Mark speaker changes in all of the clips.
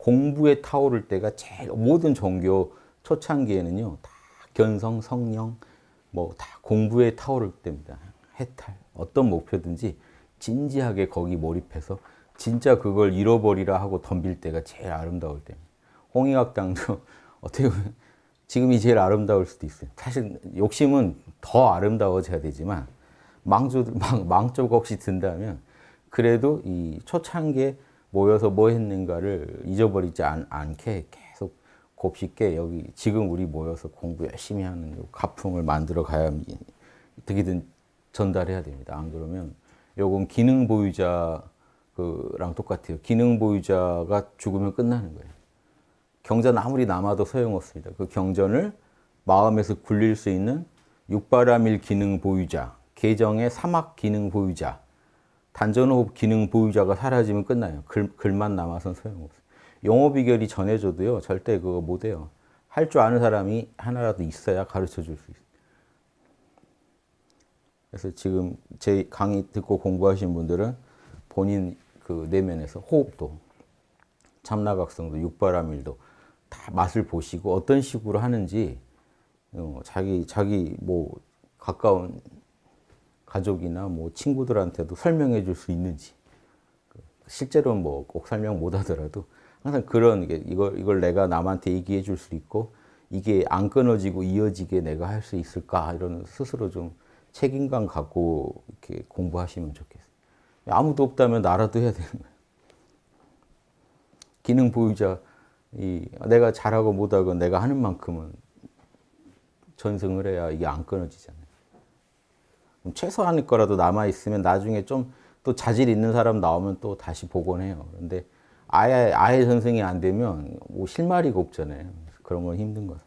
Speaker 1: 공부에 타오를 때가 제일 모든 종교 초창기에는요. 다 견성, 성령 뭐 다 공부에 타오를 때입니다. 해탈 어떤 목표든지 진지하게 거기 몰입해서 진짜 그걸 잃어버리라 하고 덤빌 때가 제일 아름다울 때입니다. 홍익학당도 어떻게 보면 지금이 제일 아름다울 수도 있어요. 사실 욕심은 더 아름다워져야 되지만 망조, 망, 망조가 혹시 든다면 그래도 이 초창기에 모여서 뭐 했는가를 잊어버리지 않, 게 계속 곱씹게 여기 지금 우리 모여서 공부 열심히 하는 가풍을 만들어 가야 어떻든 전달해야 됩니다. 안 그러면 요건 기능 보유자랑 똑같아요. 기능 보유자가 죽으면 끝나는 거예요. 경전 아무리 남아도 소용없습니다. 그 경전을 마음에서 굴릴 수 있는 육바라밀 기능 보유자, 계정의 사막 기능 보유자, 단전호흡 기능 보유자가 사라지면 끝나요. 글, 글만 남아선 소용없어요. 영어 비결이 전해줘도요. 절대 그거 못해요. 할 줄 아는 사람이 하나라도 있어야 가르쳐 줄 수 있어요. 그래서 지금 제 강의 듣고 공부하신 분들은 본인 그 내면에서 호흡도 참나각성도 육바라밀도 다 맛을 보시고 어떤 식으로 하는지 어, 자기 자기 뭐 가까운 가족이나 뭐 친구들한테도 설명해 줄 수 있는지 그 실제로 뭐 꼭 설명 못 하더라도 항상 그런 게 이걸 이걸 내가 남한테 얘기해 줄 수 있고 이게 안 끊어지고 이어지게 내가 할 수 있을까 이런 스스로 좀 책임감 갖고 이렇게 공부하시면 좋겠어요. 아무도 없다면 나라도 해야 되는 거예요. 기능 보유자 이 내가 잘하고 못하고 내가 하는 만큼은 전승을 해야 이게 안 끊어지잖아요. 최소한일 거라도 남아 있으면 나중에 좀 또 자질 있는 사람 나오면 또 다시 복원해요. 그런데 아예 아예 선생이 안 되면 뭐 실마리가 없잖아요. 그런 건 힘든 거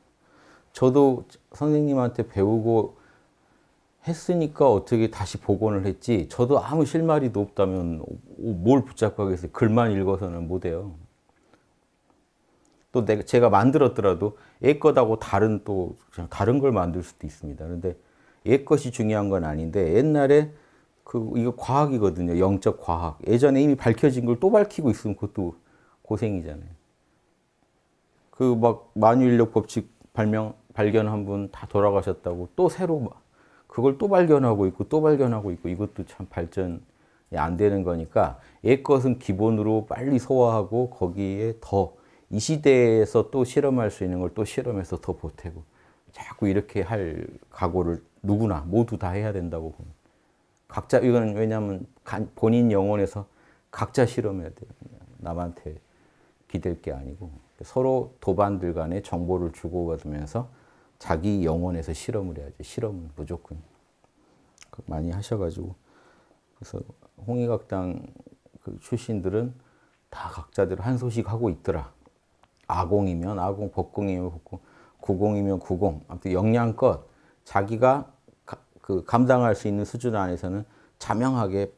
Speaker 1: 저도 선생님한테 배우고 했으니까 어떻게 다시 복원을 했지 저도 아무 실마리도 없다면 뭘 붙잡고 하겠어요. 글만 읽어서는 못해요. 또 내가 제가 만들었더라도 애 거다고 다른 또 그냥 다른 걸 만들 수도 있습니다. 그런데 옛 것이 중요한 건 아닌데 옛날에 그 이거 과학이거든요. 영적 과학. 예전에 이미 밝혀진 걸 또 밝히고 있으면 그것도 고생이잖아요. 그막 만유인력 법칙 발명 발견한 분 다 돌아가셨다고 또 새로 그걸 또 발견하고 있고 또 발견하고 있고 이것도 참 발전이 안 되는 거니까 옛 것은 기본으로 빨리 소화하고 거기에 더 이 시대에서 또 실험할 수 있는 걸 또 실험해서 더 보태고 자꾸 이렇게 할 각오를 누구나 모두 다 해야 된다고 봅니다. 각자 이거 왜냐하면 본인 영혼에서 각자 실험해야 돼요. 남한테 기댈 게 아니고 서로 도반들 간에 정보를 주고받으면서 자기 영혼에서 실험을 해야죠. 실험은 무조건 그 많이 하셔가지고 그래서 홍익학당 그 출신들은 다 각자들 한 소식 하고 있더라. 아공이면 아공, 복공이면 복공, 구공이면 구공. 아무튼 역량껏 자기가 그 감당할 수 있는 수준 안에서는 자명하게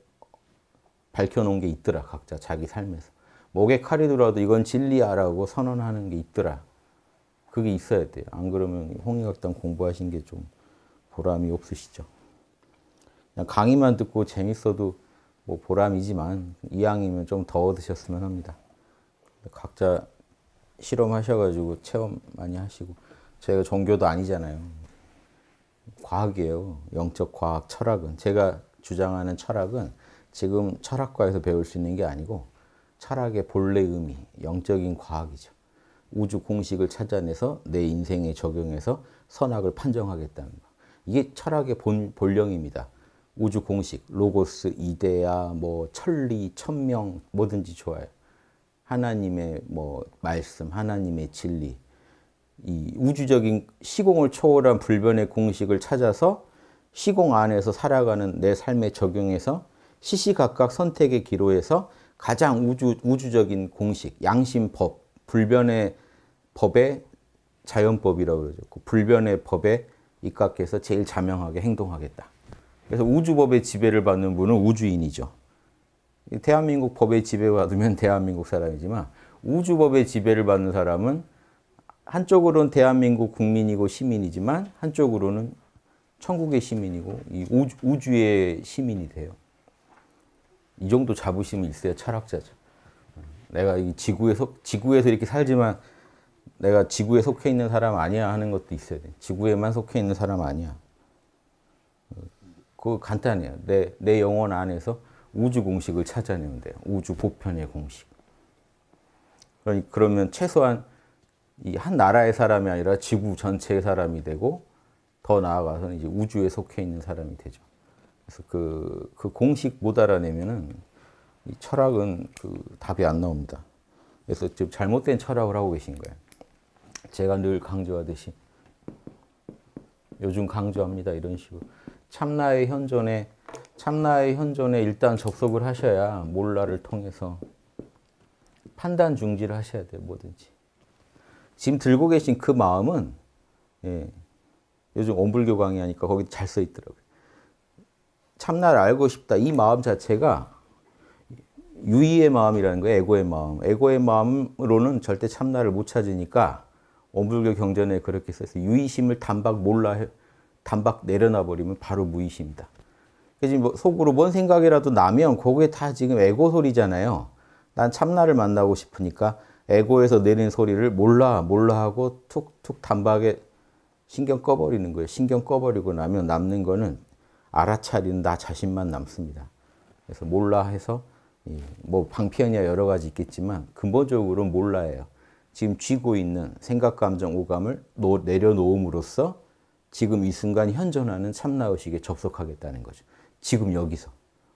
Speaker 1: 밝혀놓은 게 있더라 각자 자기 삶에서 목에 칼이 들어도 이건 진리야라고 선언하는 게 있더라 그게 있어야 돼요 안 그러면 홍익학당 공부하신 게 좀 보람이 없으시죠 그냥 강의만 듣고 재밌어도 뭐 보람이지만 이왕이면 좀 더 얻으셨으면 합니다 각자 실험하셔가지고 체험 많이 하시고 제가 종교도 아니잖아요 과학이에요. 영적 과학, 철학은. 제가 주장하는 철학은 지금 철학과에서 배울 수 있는 게 아니고 철학의 본래 의미, 영적인 과학이죠. 우주 공식을 찾아내서 내 인생에 적용해서 선악을 판정하겠다는 거. 이게 철학의 본, 본령입니다. 우주 공식, 로고스, 이데아, 뭐 천리, 천명 뭐든지 좋아요. 하나님의 뭐 말씀, 하나님의 진리 이 우주적인 시공을 초월한 불변의 공식을 찾아서 시공 안에서 살아가는 내 삶에 적용해서 시시각각 선택의 기로에서 가장 우주, 우주적인 공식, 양심법, 불변의 법의 자연법이라고 그러죠. 그 불변의 법에 입각해서 제일 자명하게 행동하겠다. 그래서 우주법의 지배를 받는 분은 우주인이죠. 대한민국 법의 지배받으면 대한민국 사람이지만 우주법의 지배를 받는 사람은 한쪽으로는 대한민국 국민이고 시민이지만 한쪽으로는 천국의 시민이고 우주, 의 시민이 돼요. 이 정도 자부심이 있어야 철학자죠. 내가 이 지구에 속, 지구에서 이렇게 살지만 내가 지구에 속해 있는 사람 아니야 하는 것도 있어야 돼. 지구에만 속해 있는 사람 아니야. 그거 간단해요. 내, 내 영혼 안에서 우주 공식을 찾아내면 돼요. 우주 보편의 공식. 그러니 그러면 최소한 이한 나라의 사람이 아니라 지구 전체의 사람이 되고 더 나아가서는 이제 우주에 속해 있는 사람이 되죠. 그래서 그, 그 공식 못 알아내면은 철학은 그 답이 안 나옵니다. 그래서 지금 잘못된 철학을 하고 계신 거예요. 제가 늘 강조하듯이 요즘 강조합니다. 이런 식으로 참나의 현존에 참나의 현존에 일단 접속을 하셔야 몰라를 통해서 판단 중지를 하셔야 돼요. 뭐든지. 지금 들고 계신 그 마음은 예, 요즘 온불교 강의하니까 거기 잘 써 있더라고요. 참나를 알고 싶다. 이 마음 자체가 유의의 마음이라는 거예요. 에고의 마음. 에고의 마음으로는 절대 참나를 못 찾으니까 온불교 경전에 그렇게 써서 유의심을 단박 몰라 단박 내려놔 버리면 바로 무의심이다. 지뭐 속으로 뭔 생각이라도 나면 그게 다 지금 에고 소리잖아요. 난 참나를 만나고 싶으니까 에고에서 내린 소리를 몰라 몰라 하고 툭툭 단박에 신경 꺼버리는 거예요. 신경 꺼버리고 나면 남는 거는 알아차린 나 자신만 남습니다. 그래서 몰라 해서 뭐 방편이야 여러 가지 있겠지만 근본적으로 몰라예요. 지금 쥐고 있는 생각, 감정, 오감을 내려놓음으로써 지금 이 순간 현존하는 참나의식에 접속하겠다는 거죠. 지금 여기서.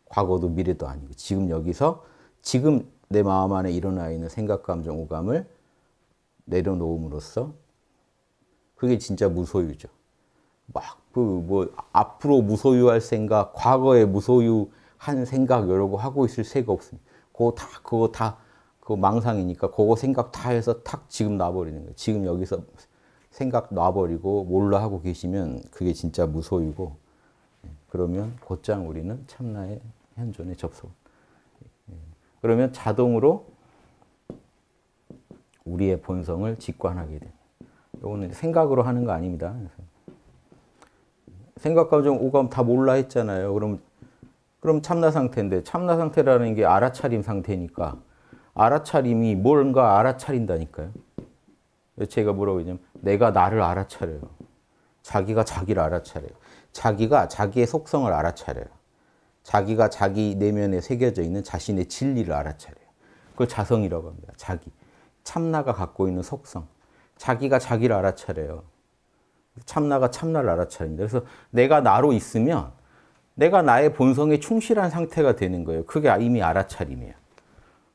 Speaker 1: 과거도 미래도 아니고 지금 여기서 지금 내 마음 안에 일어나 있는 생각, 감정, 오감을 내려놓음으로써 그게 진짜 무소유죠. 막 그 뭐 앞으로 무소유할 생각, 과거에 무소유한 생각 이러고 하고 있을 새가 없습니다. 그거 다 그거 다 그 망상이니까 그거 생각 다 해서 탁 지금 놔버리는 거예요. 지금 여기서 생각 놔버리고 몰라 하고 계시면 그게 진짜 무소유고 예, 그러면 곧장 우리는 참나의 현존에 접속. 그러면 자동으로 우리의 본성을 직관하게 됩니다. 이거는 생각으로 하는 거 아닙니다. 생각, 감정, 오감 다 몰라 했잖아요. 그럼, 그럼 참나 상태인데, 참나 상태라는 게 알아차림 상태니까, 알아차림이 뭔가 알아차린다니까요. 제가 뭐라고 했냐면, 내가 나를 알아차려요. 자기가 자기를 알아차려요. 자기가 자기의 속성을 알아차려요. 자기가 자기 내면에 새겨져 있는 자신의 진리를 알아차려요. 그걸 자성이라고 합니다. 자기. 참나가 갖고 있는 속성. 자기가 자기를 알아차려요. 참나가 참나를 알아차립니다. 그래서 내가 나로 있으면 내가 나의 본성에 충실한 상태가 되는 거예요. 그게 이미 알아차림이에요.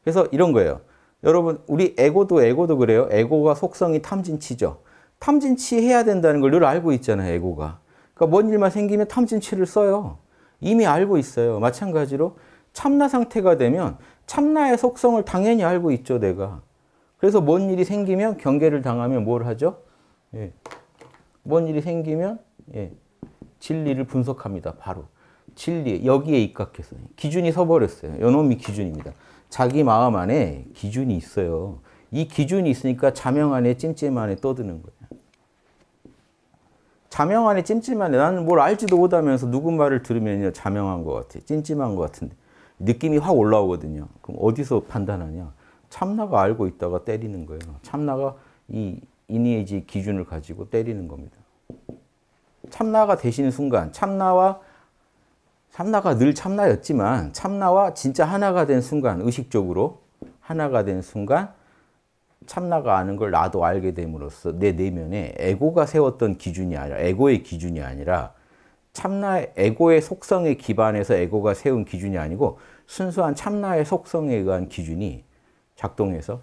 Speaker 1: 그래서 이런 거예요. 여러분, 우리 에고도 에고도 그래요. 에고가 속성이 탐진치죠. 탐진치 해야 된다는 걸 늘 알고 있잖아요, 에고가. 그러니까 뭔 일만 생기면 탐진치를 써요. 이미 알고 있어요. 마찬가지로 참나 상태가 되면 참나의 속성을 당연히 알고 있죠, 내가. 그래서 뭔 일이 생기면 경계를 당하면 뭘 하죠? 예. 뭔 일이 생기면 예. 진리를 분석합니다. 바로 진리 여기에 입각해서 기준이 서버렸어요. 요놈이 기준입니다. 자기 마음 안에 기준이 있어요. 이 기준이 있으니까 자명 안에 찜찜 안에 떠드는 거예요. 자명하니 찜찜하니 나는 뭘 알지도 못하면서 누구 말을 들으면 자명한 것 같아. 찜찜한 것 같은데. 느낌이 확 올라오거든요. 그럼 어디서 판단하냐? 참나가 알고 있다가 때리는 거예요. 참나가 이 이니에지 기준을 가지고 때리는 겁니다. 참나가 되시는 순간, 참나와 참나가 늘 참나였지만 참나와 진짜 하나가 된 순간, 의식적으로 하나가 된 순간 참나가 아는 걸 나도 알게 됨으로써 내 내면에 에고가 세웠던 기준이 아니라 에고의 기준이 아니라 참나의 에고의 속성에 기반해서 에고가 세운 기준이 아니고 순수한 참나의 속성에 의한 기준이 작동해서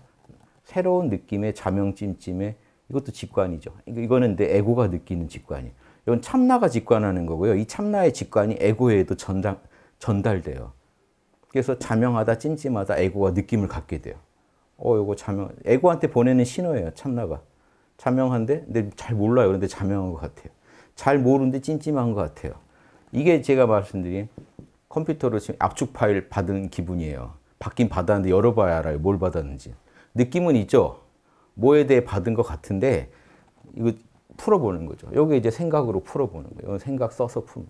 Speaker 1: 새로운 느낌의 자명찜찜의 이것도 직관이죠. 이거는 내 에고가 느끼는 직관이. 에요 이건 참나가 직관하는 거고요. 이 참나의 직관이 에고에도 전달, 전달돼요. 그래서 자명하다 찜찜하다 에고가 느낌을 갖게 돼요. 어, 이거 자명. 애고한테 보내는 신호예요, 참나가. 자명한데, 근데 잘 몰라요. 그런데 자명한 것 같아요. 잘 모르는데 찜찜한 것 같아요. 이게 제가 말씀드린 컴퓨터로 지금 압축 파일 받은 기분이에요. 받긴 받았는데 열어봐야 알아요. 뭘 받았는지. 느낌은 있죠? 뭐에 대해 받은 것 같은데, 이거 풀어보는 거죠. 여기 이제 생각으로 풀어보는 거예요. 생각 써서 품.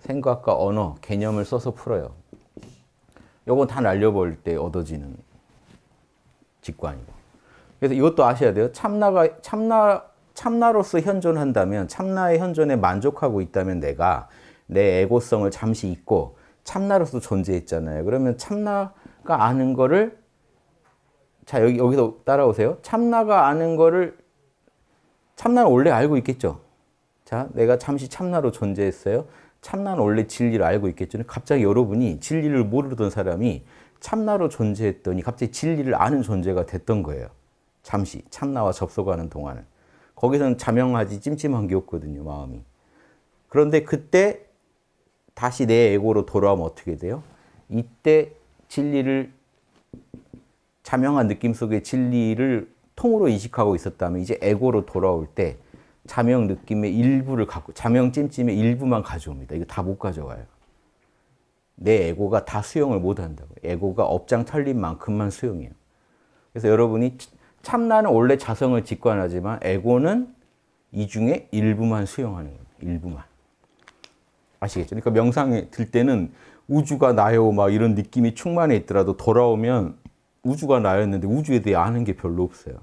Speaker 1: 생각과 언어, 개념을 써서 풀어요. 요건 다 날려버릴 때 얻어지는 직관이고. 그래서 이것도 아셔야 돼요. 참나가 참나 참나로서 현존한다면 참나의 현존에 만족하고 있다면 내가 내 에고성을 잠시 잊고 참나로서 존재했잖아요. 그러면 참나가 아는 거를 자 여기 여기서 따라오세요. 참나가 아는 거를 참나는 원래 알고 있겠죠. 자 내가 잠시 참나로 존재했어요. 참나는 원래 진리를 알고 있겠죠. 갑자기 여러분이 진리를 모르던 사람이 참나로 존재했더니 갑자기 진리를 아는 존재가 됐던 거예요. 잠시 참나와 접속하는 동안은. 거기서는 자명하지 찜찜한 게 없거든요, 마음이. 그런데 그때 다시 내 에고로 돌아오면 어떻게 돼요? 이때 진리를 자명한 느낌 속에 진리를 통으로 인식하고 있었다면 이제 에고로 돌아올 때 자명 느낌의 일부를 갖고 자명 찜찜의 일부만 가져옵니다. 이거 다 못 가져와요. 내 에고가 다 수용을 못 한다고. 에고가 업장 털린 만큼만 수용해요. 그래서 여러분이 참나는 원래 자성을 직관하지만 에고는 이 중에 일부만 수용하는 겁니다. 일부만. 아시겠죠? 그러니까 명상에 들 때는 우주가 나요 막 이런 느낌이 충만해 있더라도 돌아오면 우주가 나였는데 우주에 대해 아는 게 별로 없어요.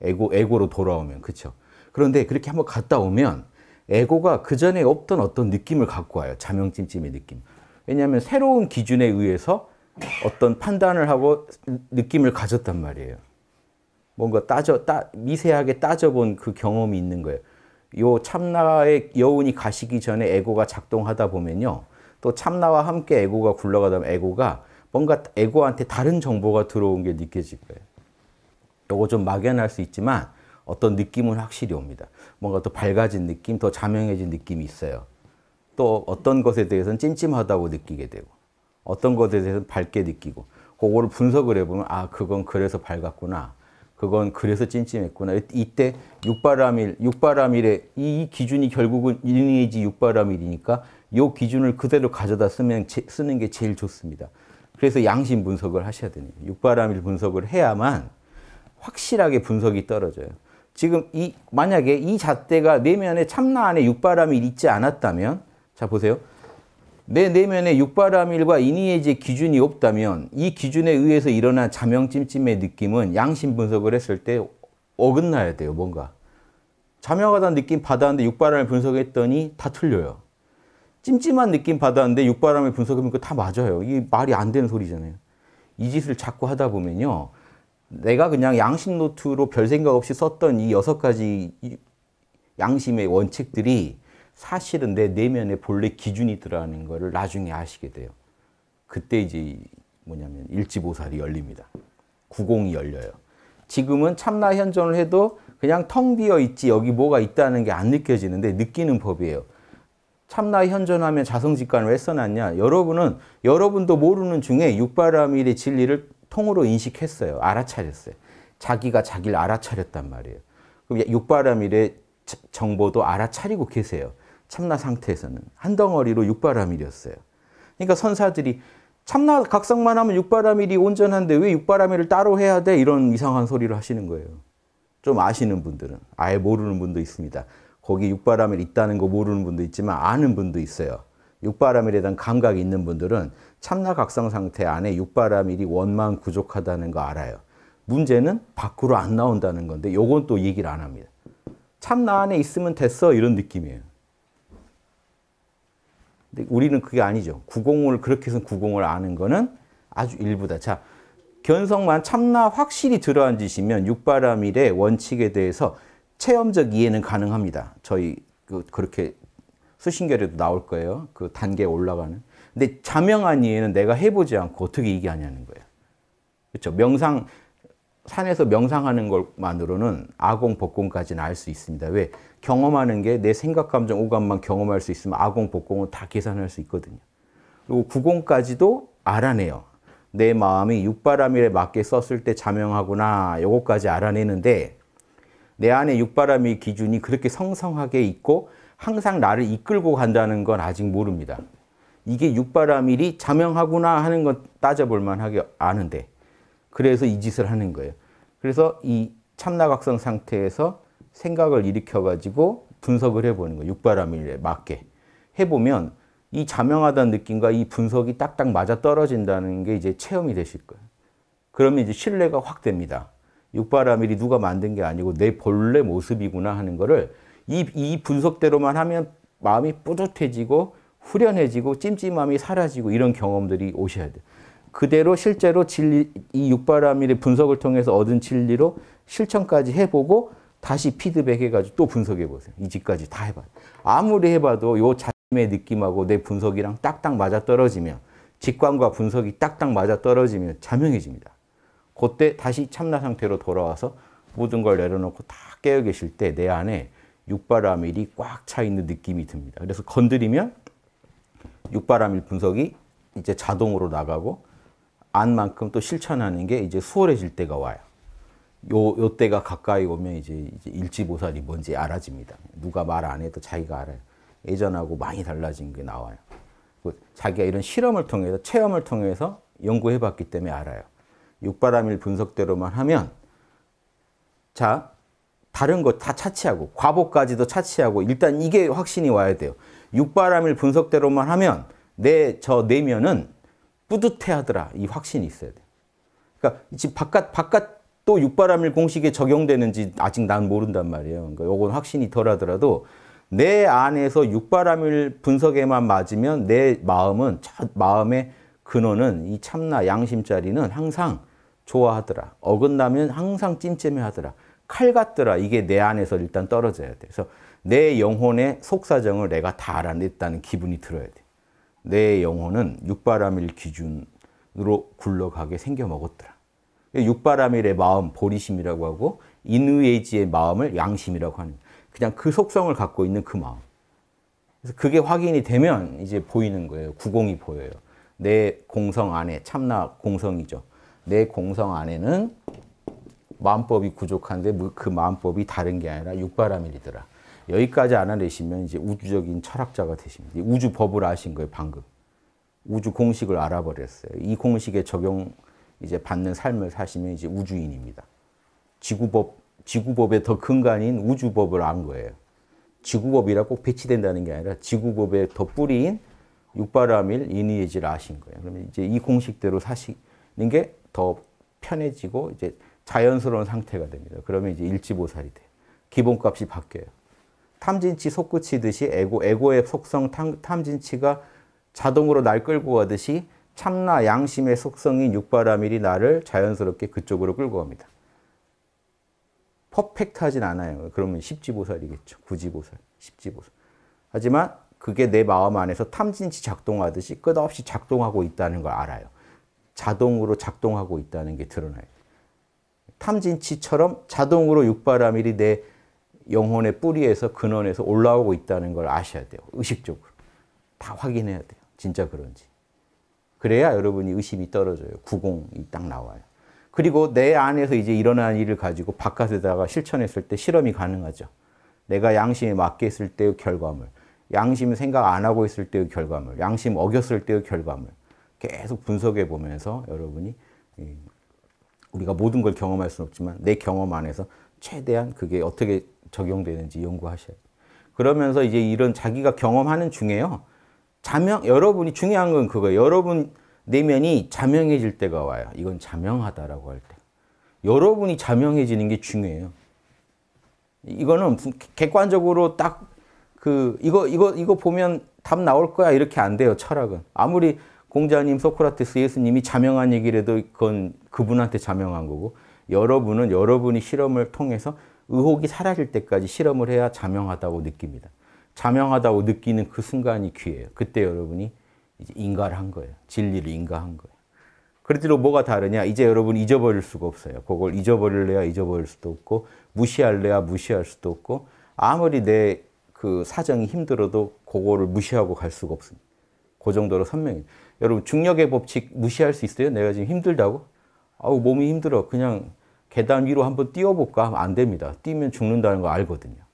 Speaker 1: 에고 에고로 돌아오면 그렇죠. 그런데 그렇게 한번 갔다 오면 에고가 그 전에 없던 어떤 느낌을 갖고 와요. 자명찜찜의 느낌. 왜냐하면 새로운 기준에 의해서 어떤 판단을 하고 느낌을 가졌단 말이에요. 뭔가 따져, 따, 미세하게 따져본 그 경험이 있는 거예요. 이 참나의 여운이 가시기 전에 에고가 작동하다 보면요. 또 참나와 함께 에고가 굴러가다 보면 에고가 뭔가 에고한테 다른 정보가 들어온 게 느껴질 거예요. 이거좀 막연할 수 있지만 어떤 느낌은 확실히 옵니다. 뭔가 더 밝아진 느낌, 더 자명해진 느낌이 있어요. 또 어떤 것에 대해서는 찜찜하다고 느끼게 되고 어떤 것에 대해서는 밝게 느끼고 그거를 분석을 해보면 아 그건 그래서 밝았구나 그건 그래서 찜찜했구나 이때 육바람일 육바람일의 이 기준이 결국은 일인이지 육바람일이니까 요 기준을 그대로 가져다 쓰면 쓰는 게 제일 좋습니다 그래서 양심 분석을 하셔야 됩니다 육바람일 분석을 해야만 확실하게 분석이 떨어져요 지금 이 만약에 이 잣대가 내면에 참나 안에 육바람이 있지 않았다면 자 보세요. 내 내면에 육바라밀과 이니에지의 기준이 없다면 이 기준에 의해서 일어난 자명찜찜의 느낌은 양심 분석을 했을 때 어긋나야 돼요. 뭔가. 자명하다는 느낌 받았는데 육바람을 분석했더니 다 틀려요. 찜찜한 느낌 받았는데 육바람을 분석해보니까 다 맞아요. 이게 말이 안 되는 소리잖아요. 이 짓을 자꾸 하다 보면요. 내가 그냥 양심 노트로 별 생각 없이 썼던 이 여섯 가지 양심의 원칙들이 사실은 내 내면의 본래 기준이들어가는 거를 나중에 아시게 돼요. 그때 이제 뭐냐면 일지보살이 열립니다. 구공이 열려요. 지금은 참나 현존을 해도 그냥 텅 비어 있지 여기 뭐가 있다는 게 안 느껴지는데 느끼는 법이에요. 참나 현존하면 자성직관을 왜 써놨냐? 여러분은 여러분도 모르는 중에 육바라밀의 진리를 통으로 인식했어요. 알아차렸어요. 자기가 자기를 알아차렸단 말이에요. 그럼 육바라밀의 정보도 알아차리고 계세요. 참나 상태에서는 한 덩어리로 육바라밀이었어요. 그러니까 선사들이 참나 각성만 하면 육바라밀이 온전한데 왜 육바라밀을 따로 해야 돼? 이런 이상한 소리를 하시는 거예요. 좀 아시는 분들은 아예 모르는 분도 있습니다. 거기 육바라밀 있다는 거 모르는 분도 있지만 아는 분도 있어요. 육바라밀에 대한 감각이 있는 분들은 참나 각성 상태 안에 육바라밀이 원만 부족하다는 거 알아요. 문제는 밖으로 안 나온다는 건데 요건 또 얘기를 안 합니다. 참나 안에 있으면 됐어 이런 느낌이에요. 근데 우리는 그게 아니죠. 구공을 그렇게 해서 구공을 아는 거는 아주 일부다. 자, 견성만 참나 확실히 들어앉으시면 육바라밀의 원칙에 대해서 체험적 이해는 가능합니다. 저희 그 그렇게 수신결에도 나올 거예요. 그 단계에 올라가는. 근데 자명한 이해는 내가 해보지 않고 어떻게 이게 하냐는 거예요. 그렇죠? 명상 산에서 명상하는 것만으로는 아공, 복공까지는 알 수 있습니다. 왜? 경험하는 게 내 생각, 감정, 오감만 경험할 수 있으면 아공, 복공은 다 계산할 수 있거든요. 그리고 구공까지도 알아내요. 내 마음이 육바람일에 맞게 썼을 때 자명하구나 요거까지 알아내는데 내 안에 육바람일 기준이 그렇게 성성하게 있고 항상 나를 이끌고 간다는 건 아직 모릅니다. 이게 육바람일이 자명하구나 하는 건 따져볼 만하게 아는데 그래서 이 짓을 하는 거예요. 그래서 이 참나각성 상태에서 생각을 일으켜가지고 분석을 해보는 거예요. 육바라밀에 맞게. 해보면 이 자명하다는 느낌과 이 분석이 딱딱 맞아 떨어진다는 게 이제 체험이 되실 거예요. 그러면 이제 신뢰가 확 됩니다. 육바라밀이 누가 만든 게 아니고 내 본래 모습이구나 하는 거를 이, 이 분석대로만 하면 마음이 뿌듯해지고 후련해지고 찜찜함이 사라지고 이런 경험들이 오셔야 돼요. 그대로 실제로 진리, 이 육바라밀의 분석을 통해서 얻은 진리로 실천까지 해보고 다시 피드백해가지고 또 분석해보세요. 이지까지 다 해봐요. 아무리 해봐도 요 자신의 느낌하고 내 분석이랑 딱딱 맞아떨어지면 직관과 분석이 딱딱 맞아떨어지면 자명해집니다. 그때 다시 참나 상태로 돌아와서 모든 걸 내려놓고 다 깨어 계실 때 내 안에 육바라밀이 꽉 차 있는 느낌이 듭니다. 그래서 건드리면 육바라밀 분석이 이제 자동으로 나가고 안만큼 또 실천하는 게 이제 수월해질 때가 와요. 요, 요 때가 가까이 오면 이제, 이제 일지보살이 뭔지 알아집니다. 누가 말 안 해도 자기가 알아요. 예전하고 많이 달라진 게 나와요. 그 자기가 이런 실험을 통해서, 체험을 통해서 연구해 봤기 때문에 알아요. 육바람일 분석대로만 하면, 자, 다른 거 다 차치하고, 과보까지도 차치하고, 일단 이게 확신이 와야 돼요. 육바람일 분석대로만 하면, 내, 저 내면은 뿌듯해 하더라. 이 확신이 있어야 돼요. 그러니까, 지금 바깥, 바깥 또 육바람일 공식에 적용되는지 아직 난 모른단 말이에요. 그러니까 요건 확신이 덜하더라도 내 안에서 육바람일 분석에만 맞으면 내 마음은 마음의 근원은 이 참나 양심 자리는 항상 좋아하더라. 어긋나면 항상 찜찜해하더라. 칼 같더라. 이게 내 안에서 일단 떨어져야 돼. 그래서 내 영혼의 속사정을 내가 다 알아냈다는 기분이 들어야 돼. 내 영혼은 육바람일 기준으로 굴러가게 생겨 먹었더라. 육바라밀의 마음 보리심이라고 하고 인우에이지의 마음을 양심이라고 하는 그냥 그 속성을 갖고 있는 그 마음. 그래서 그게 확인이 되면 이제 보이는 거예요. 구공이 보여요. 내 공성 안에 참나 공성이죠. 내 공성 안에는 마음법이 부족한데 뭐 그 마음법이 다른 게 아니라 육바라밀이더라. 여기까지 알아내시면 이제 우주적인 철학자가 되십니다. 우주 법을 아신 거예요, 방금. 우주 공식을 알아버렸어요. 이 공식에 적용 이제 받는 삶을 사시면 이제 우주인입니다. 지구법, 지구법의 더 근간인 우주법을 안 거예요. 지구법이라 꼭 배치된다는 게 아니라 지구법의 더 뿌리인 육바라밀 인의의지를 아신 거예요. 그러면 이제 이 공식대로 사시는 게 더 편해지고 이제 자연스러운 상태가 됩니다. 그러면 이제 일지보살이 돼요. 기본값이 바뀌어요. 탐진치 솟구치듯이 에고, 에고의 속성 탐, 탐진치가 자동으로 날 끌고 가듯이 참나 양심의 속성인 육바라밀이 나를 자연스럽게 그쪽으로 끌고 갑니다. 퍼펙트하진 않아요. 그러면 십지보살이겠죠. 구지보살, 십지보살. 하지만 그게 내 마음 안에서 탐진치 작동하듯이 끝없이 작동하고 있다는 걸 알아요. 자동으로 작동하고 있다는 게 드러나요. 탐진치처럼 자동으로 육바라밀이 내 영혼의 뿌리에서 근원에서 올라오고 있다는 걸 아셔야 돼요. 의식적으로. 다 확인해야 돼요. 진짜 그런지. 그래야 여러분이 의심이 떨어져요. 90이 딱 나와요. 그리고 내 안에서 이제 일어난 일을 가지고 바깥에다가 실천했을 때 실험이 가능하죠. 내가 양심에 맞게 했을 때의 결과물, 양심 생각 안 하고 있을 때의 결과물, 양심 어겼을 때의 결과물 계속 분석해 보면서 여러분이 예, 우리가 모든 걸 경험할 수는 없지만 내 경험 안에서 최대한 그게 어떻게 적용되는지 연구하셔야 돼요. 그러면서 이제 이런 자기가 경험하는 중에요. 자명 여러분이 중요한 건그거 여러분 내면이 자명해질 때가 와요. 이건 자명하다라고 할 때. 여러분이 자명해지는 게 중요해요. 이거는 객관적으로 딱 그 이거 이거 이거 보면 답 나올 거야 이렇게 안 돼요. 철학은. 아무리 공자님, 소크라테스, 예수님이 자명한 얘기를 도 그건 그분한테 자명한 거고 여러분은 여러분이 실험을 통해서 의혹이 사라질 때까지 실험을 해야 자명하다고 느낍니다. 자명하다고 느끼는 그 순간이 귀예요. 그때 여러분이 이제 인가를 한 거예요. 진리를 인가한 거예요. 그러므로 뭐가 다르냐? 이제 여러분 잊어버릴 수가 없어요. 그걸 잊어버릴래야 잊어버릴 수도 없고 무시할래야 무시할 수도 없고 아무리 내 그 사정이 힘들어도 그거를 무시하고 갈 수가 없습니다. 그 정도로 선명해 여러분 중력의 법칙 무시할 수 있어요? 내가 지금 힘들다고? 아우 몸이 힘들어. 그냥 계단 위로 한번 뛰어볼까? 안 됩니다. 뛰면 죽는다는 거 알거든요.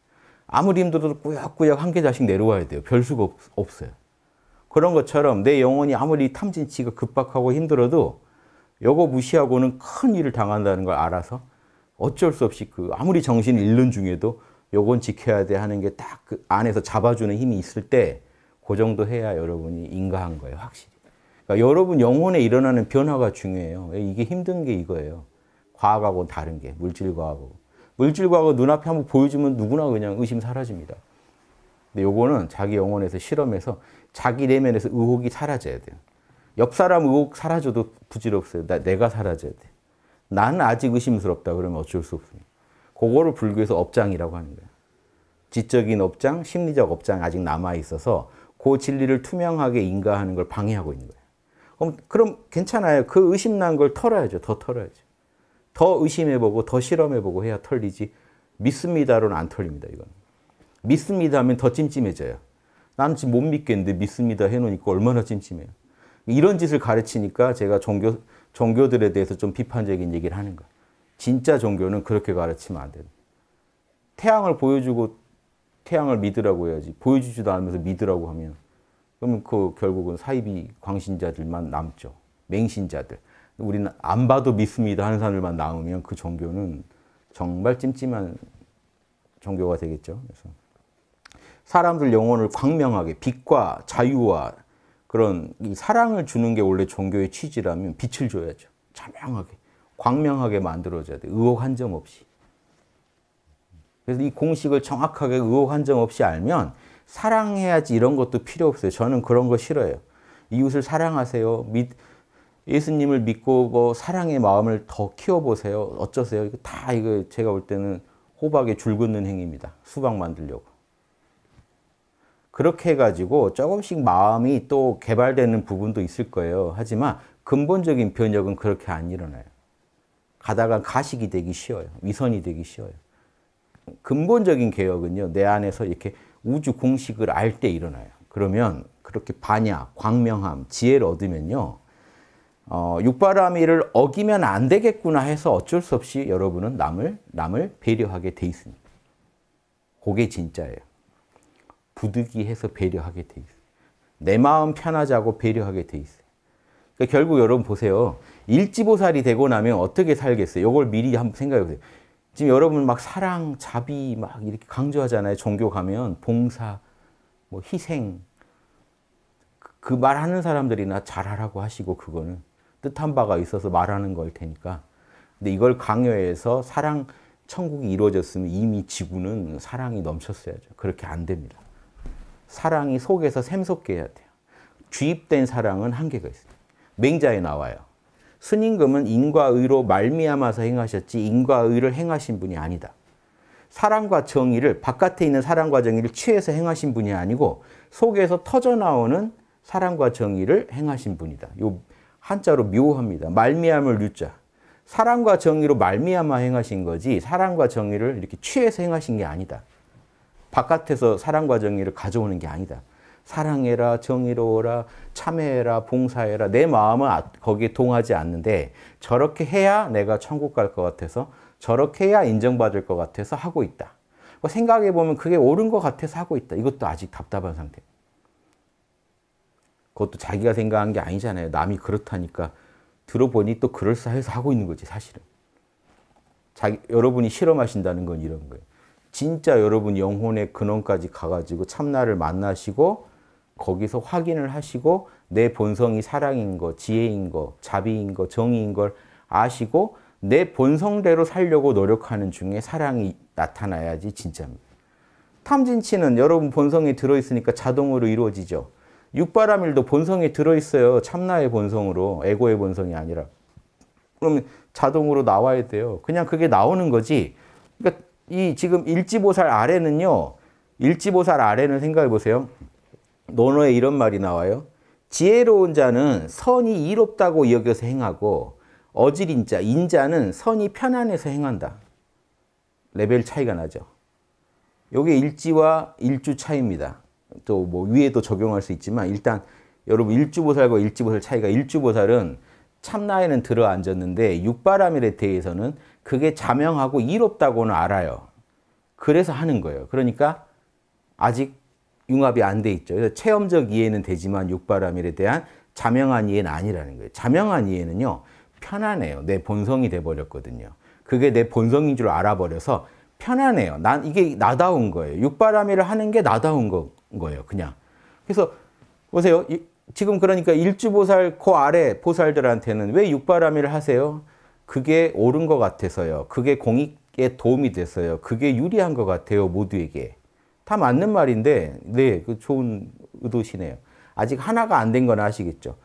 Speaker 1: 아무리 힘들어도 꾸역꾸역 한 계좌씩 내려와야 돼요. 별 수가 없, 어요 그런 것처럼 내 영혼이 아무리 탐진치가 급박하고 힘들어도 요거 무시하고는 큰 일을 당한다는 걸 알아서 어쩔 수 없이 그 아무리 정신 잃는 중에도 요건 지켜야 돼 하는 게 딱 그 안에서 잡아주는 힘이 있을 때 그 정도 해야 여러분이 인가한 거예요. 확실히. 그러니까 여러분 영혼에 일어나는 변화가 중요해요. 이게 힘든 게 이거예요. 과학하고는 다른 게 물질과학하고. 물질 과거 눈앞에 한번 보여주면 누구나 그냥 의심 사라집니다. 근데 요거는 자기 영혼에서 실험해서 자기 내면에서 의혹이 사라져야 돼요. 옆 사람 의혹 사라져도 부질없어요. 나, 내가 사라져야 돼. 나는 아직 의심스럽다 그러면 어쩔 수 없습니다. 그거를 불교에서 업장이라고 하는 거예요. 지적인 업장, 심리적 업장 아직 남아 있어서 그 진리를 투명하게 인가하는 걸 방해하고 있는 거예요. 그럼, 그럼 괜찮아요. 그 의심난 걸 털어야죠. 더 털어야죠. 더 의심해보고 더 실험해보고 해야 털리지 믿습니다로는 안 털립니다. 이건 믿습니다 하면 더 찜찜해져요. 나는 지금 못 믿겠는데 믿습니다 해놓으니까 얼마나 찜찜해요. 이런 짓을 가르치니까 제가 종교, 종교들에 대해서 좀 비판적인 얘기를 하는 거 진짜 종교는 그렇게 가르치면 안 돼요. 태양을 보여주고 태양을 믿으라고 해야지 보여주지도 않으면서 믿으라고 하면 그러면 그 결국은 사이비 광신자들만 남죠. 맹신자들. 우리는 안 봐도 믿습니다 하는 사람들만 나오면 그 종교는 정말 찜찜한 종교가 되겠죠. 그래서 사람들 영혼을 광명하게 빛과 자유와 그런 사랑을 주는 게 원래 종교의 취지라면 빛을 줘야죠. 자명하게, 광명하게 만들어줘야 돼. 의혹 한 점 없이. 그래서 이 공식을 정확하게 의혹 한 점 없이 알면 사랑해야지 이런 것도 필요 없어요. 저는 그런 거 싫어요. 이웃을 사랑하세요. 믿, 예수님을 믿고 뭐 사랑의 마음을 더 키워보세요. 어쩌세요? 이거 다 이거 제가 볼 때는 호박에 줄 긋는 행위입니다. 수박 만들려고. 그렇게 해가지고 조금씩 마음이 또 개발되는 부분도 있을 거예요. 하지만 근본적인 변혁은 그렇게 안 일어나요. 가다가 가식이 되기 쉬워요. 위선이 되기 쉬워요. 근본적인 개혁은요, 내 안에서 이렇게 우주 공식을 알 때 일어나요. 그러면 그렇게 반야, 광명함, 지혜를 얻으면요, 어, 육바라밀을 어기면 안 되겠구나 해서 어쩔 수 없이 여러분은 남을 남을 배려하게 돼 있습니다. 그게 진짜예요. 부득이해서 배려하게 돼 있어요. 내 마음 편하자고 배려하게 돼 있어요. 그러니까 결국 여러분 보세요. 일지보살이 되고 나면 어떻게 살겠어요? 이걸 미리 한번 생각해 보세요. 지금 여러분 막 사랑, 자비 막 이렇게 강조하잖아요. 종교 가면 봉사, 뭐 희생 그, 그 말하는 사람들이나 잘하라고 하시고 그거는 뜻한 바가 있어서 말하는 걸 테니까. 근데 이걸 강요해서 사랑 천국이 이루어졌으면 이미 지구는 사랑이 넘쳤어야죠. 그렇게 안 됩니다. 사랑이 속에서 샘솟게 해야 돼요. 주입된 사랑은 한계가 있어요. 맹자에 나와요. 스님금은 인과의로 말미암아서 행하셨지 인과의를 행하신 분이 아니다. 사랑과 정의를 바깥에 있는 사랑과 정의를 취해서 행하신 분이 아니고 속에서 터져 나오는 사랑과 정의를 행하신 분이다. 요 한자로 묘합니다. 말미암을 류자. 사랑과 정의로 말미암아 행하신 거지 사랑과 정의를 이렇게 취해서 행하신 게 아니다. 바깥에서 사랑과 정의를 가져오는 게 아니다. 사랑해라, 정의로워라, 참회해라, 봉사해라. 내 마음은 아, 거기에 동하지 않는데 저렇게 해야 내가 천국 갈 것 같아서 저렇게 해야 인정받을 것 같아서 하고 있다. 뭐 생각해보면 그게 옳은 것 같아서 하고 있다. 이것도 아직 답답한 상태. 그것도 자기가 생각한 게 아니잖아요. 남이 그렇다니까 들어보니 또 그럴싸해서 하고 있는 거지 사실은. 자기 여러분이 실험하신다는 건 이런 거예요. 진짜 여러분 영혼의 근원까지 가가지고 참나를 만나시고 거기서 확인을 하시고 내 본성이 사랑인 거, 지혜인 거, 자비인 거, 정의인 걸 아시고 내 본성대로 살려고 노력하는 중에 사랑이 나타나야지 진짜입니다. 탐진치는 여러분 본성이 들어있으니까 자동으로 이루어지죠. 육바라밀도 본성이 들어있어요. 참나의 본성으로, 에고의 본성이 아니라. 그러 자동으로 나와야 돼요. 그냥 그게 나오는 거지. 그러니까 이 지금 일지보살 아래는요. 일지보살 아래는 생각해 보세요. 논어에 이런 말이 나와요. 지혜로운 자는 선이 이롭다고 여겨서 행하고 어질인 자, 인자는 선이 편안해서 행한다. 레벨 차이가 나죠. 요게 일지와 일주 차이입니다. 또뭐 위에도 적용할 수 있지만 일단 여러분 일주보살과 일주보살 차이가 일주보살은 참나에는 들어 앉았는데 육바람일에 대해서는 그게 자명하고 이롭다고는 알아요. 그래서 하는 거예요. 그러니까 아직 융합이 안 돼 있죠. 그래서 체험적 이해는 되지만 육바람일에 대한 자명한 이해는 아니라는 거예요. 자명한 이해는요. 편안해요. 내 본성이 돼버렸거든요. 그게 내 본성인 줄 알아버려서 편안해요. 난 이게 나다운 거예요. 육바라밀을 하는 게 나다운 거, 거예요. 그냥. 그래서 보세요. 이, 지금 그러니까 일주보살 그 아래 보살들한테는 왜 육바라밀을 하세요? 그게 옳은 것 같아서요. 그게 공익에 도움이 됐어요. 그게 유리한 것 같아요. 모두에게. 다 맞는 말인데 네, 그 좋은 의도시네요. 아직 하나가 안 된 건 아시겠죠?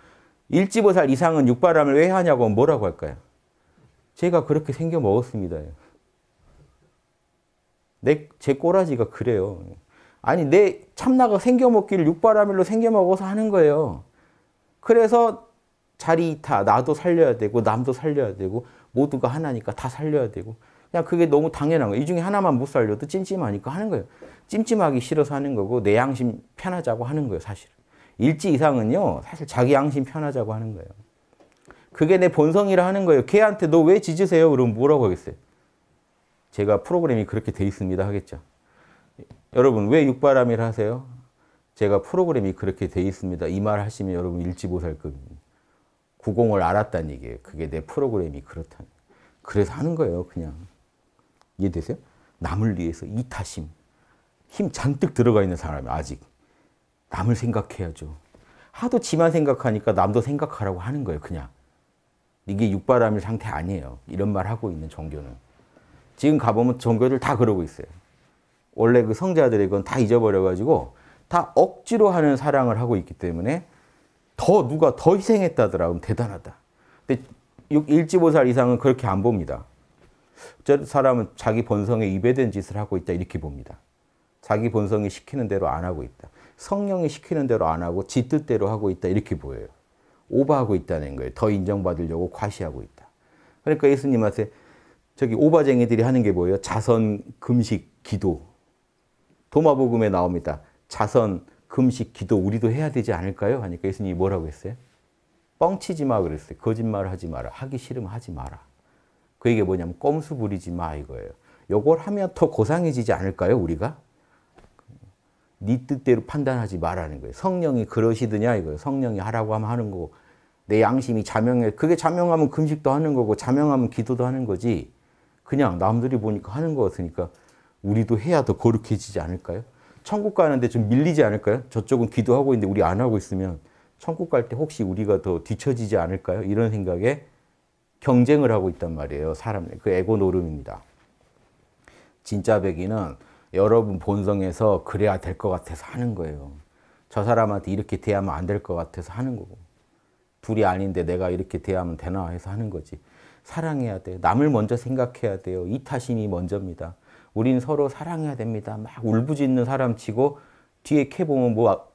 Speaker 1: 일지보살 이상은 육바람을 왜 하냐고 뭐라고 할까요? 제가 그렇게 생겨 먹었습니다. 내, 제 꼬라지가 그래요. 아니, 내 참나가 생겨먹기를 육바라밀로 생겨먹어서 하는 거예요. 그래서 자리 이타, 나도 살려야 되고, 남도 살려야 되고, 모두가 하나니까 다 살려야 되고. 그냥 그게 너무 당연한 거예요. 이 중에 하나만 못 살려도 찜찜하니까 하는 거예요. 찜찜하기 싫어서 하는 거고, 내 양심 편하자고 하는 거예요, 사실. 일지 이상은요, 사실 자기 양심 편하자고 하는 거예요. 그게 내 본성이라 하는 거예요. 걔한테 너 왜 짖으세요? 그러면 뭐라고 하겠어요? 제가 프로그램이 그렇게 돼 있습니다 하겠죠. 여러분 왜 육바람일 하세요? 제가 프로그램이 그렇게 돼 있습니다. 이 말 하시면 여러분 일지보살급니다 구공을 알았다는 얘기예요. 그게 내 프로그램이 그렇다는. 그래서 하는 거예요, 그냥. 이해되세요? 남을 위해서 이타심. 힘 잔뜩 들어가 있는 사람이 아직. 남을 생각해야죠. 하도 지만 생각하니까 남도 생각하라고 하는 거예요, 그냥. 이게 육바람일 상태 아니에요. 이런 말 하고 있는 종교는. 지금 가보면 종교들 다 그러고 있어요. 원래 그 성자들의 건 다 잊어버려가지고 다 억지로 하는 사랑을 하고 있기 때문에 더 누가 더 희생했다더라. 그럼 대단하다. 근데 6, 지보살 이상은 그렇게 안 봅니다. 저 사람은 자기 본성에 위배된 짓을 하고 있다. 이렇게 봅니다. 자기 본성이 시키는 대로 안 하고 있다. 성령이 시키는 대로 안 하고 지 뜻대로 하고 있다. 이렇게 보여요. 오버하고 있다는 거예요. 더 인정받으려고 과시하고 있다. 그러니까 예수님한테 저기 오바쟁이들이 하는 게 뭐예요? 자선 금식 기도. 도마복음에 나옵니다. 자선 금식 기도 우리도 해야 되지 않을까요? 하니까 예수님이 뭐라고 했어요? 뻥치지 마 그랬어요. 거짓말 하지 마라. 하기 싫으면 하지 마라. 그게 뭐냐면 꼼수 부리지 마 이거예요. 요걸 하면 더 고상해지지 않을까요, 우리가? 네 뜻대로 판단하지 말라는 거예요. 성령이 그러시드냐 이거예요. 성령이 하라고 하면 하는 거고 내 양심이 자명해. 그게 자명하면 금식도 하는 거고 자명하면 기도도 하는 거지. 그냥 남들이 보니까 하는 것 같으니까 우리도 해야 더 거룩해지지 않을까요? 천국 가는데 좀 밀리지 않을까요? 저쪽은 기도하고 있는데 우리 안 하고 있으면 천국 갈 때 혹시 우리가 더 뒤처지지 않을까요? 이런 생각에 경쟁을 하고 있단 말이에요. 사람, 그 에고 노름입니다. 진짜 백이는 여러분 본성에서 그래야 될 것 같아서 하는 거예요. 저 사람한테 이렇게 대하면 안 될 것 같아서 하는 거고. 둘이 아닌데 내가 이렇게 대하면 되나 해서 하는 거지. 사랑해야 돼요. 남을 먼저 생각해야 돼요. 이타심이 먼저입니다. 우린 서로 사랑해야 됩니다. 막 울부짖는 사람 치고 뒤에 캐보면 뭐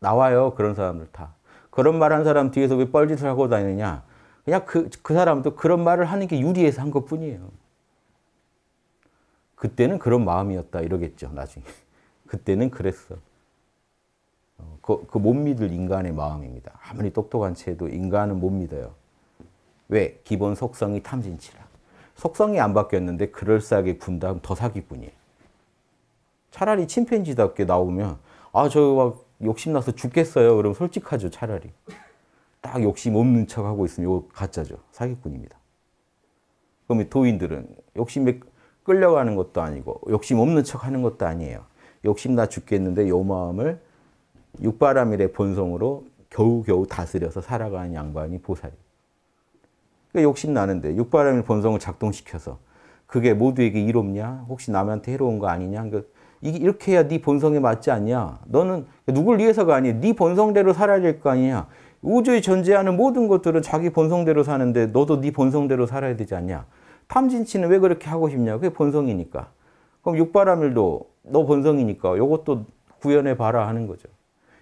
Speaker 1: 나와요. 그런 사람들 다. 그런 말 한 사람 뒤에서 왜 뻘짓을 하고 다니느냐. 그냥 그, 그 사람도 그런 말을 하는 게 유리해서 한것 뿐이에요. 그때는 그런 마음이었다. 이러겠죠. 나중에. 그때는 그랬어. 어, 그, 그못 믿을 인간의 마음입니다. 아무리 똑똑한 채도 인간은 못 믿어요. 왜? 기본 속성이 탐진치라. 속성이 안 바뀌었는데 그럴싸하게 군다 면더 사기꾼이에요. 차라리 침팬지답게 나오면 아, 저 막 욕심나서 죽겠어요. 그럼 솔직하죠, 차라리. 딱 욕심 없는 척하고 있으면 이거 가짜죠. 사기꾼입니다. 그러면 도인들은 욕심에 끌려가는 것도 아니고 욕심 없는 척 하는 것도 아니에요. 욕심 나 죽겠는데 요 마음을 육바람일의 본성으로 겨우겨우 다스려서 살아가는 양반이 보살입니다. 그러니까 욕심 나는데 육바람의 본성을 작동시켜서 그게 모두에게 이롭냐? 혹시 남한테 해로운 거 아니냐? 그러니까 이렇게 해야 네 본성에 맞지 않냐? 너는 누굴 위해서가 아니야. 네 본성대로 살아야 될 거 아니냐? 우주에 존재하는 모든 것들은 자기 본성대로 사는데 너도 네 본성대로 살아야 되지 않냐? 탐진치는 왜 그렇게 하고 싶냐? 그게 본성이니까. 그럼 육바라밀도 너 본성이니까 이것도 구현해 봐라 하는 거죠.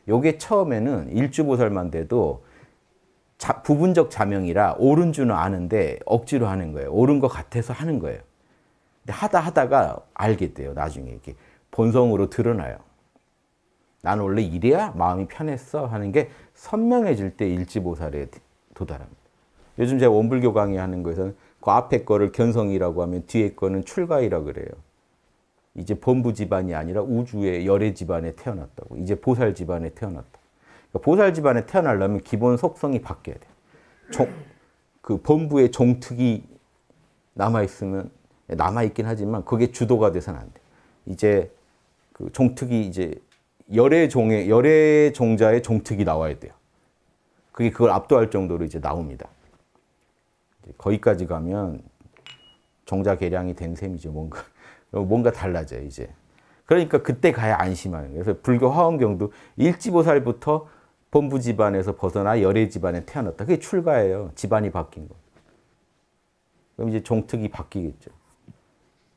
Speaker 1: 요게 처음에는 일주보살만 돼도 자, 부분적 자명이라 옳은 줄은 아는데 억지로 하는 거예요. 옳은 것 같아서 하는 거예요. 근데 하다 하다가 알게 돼요. 나중에 이렇게 본성으로 드러나요. 난 원래 이래야 마음이 편했어 하는 게 선명해질 때 일지보살에 도달합니다. 요즘 제가 원불교 강의하는 거에서는 그 앞에 거를 견성이라고 하면 뒤에 거는 출가이라 그래요. 이제 본부 집안이 아니라 우주의 열애 집안에 태어났다고. 이제 보살 집안에 태어났다. 그러니까 보살 집안에 태어나려면 기본 속성이 바뀌어야 돼요. 종, 그 범부의 종특이 남아있으면, 남아있긴 하지만 그게 주도가 돼서는 안돼 이제 그 종특이 이제 열의 종의, 열의 종자의 종특이 나와야 돼요. 그게 그걸 압도할 정도로 이제 나옵니다. 이제 거기까지 가면 종자 계량이 된 셈이죠, 뭔가. 뭔가 달라져요, 이제. 그러니까 그때 가야 안심하는 거예요. 그래서 불교 화엄경도 일지보살부터 본부 집안에서 벗어나 열애 집안에 태어났다. 그게 출가예요. 집안이 바뀐 거. 그럼 이제 종특이 바뀌겠죠.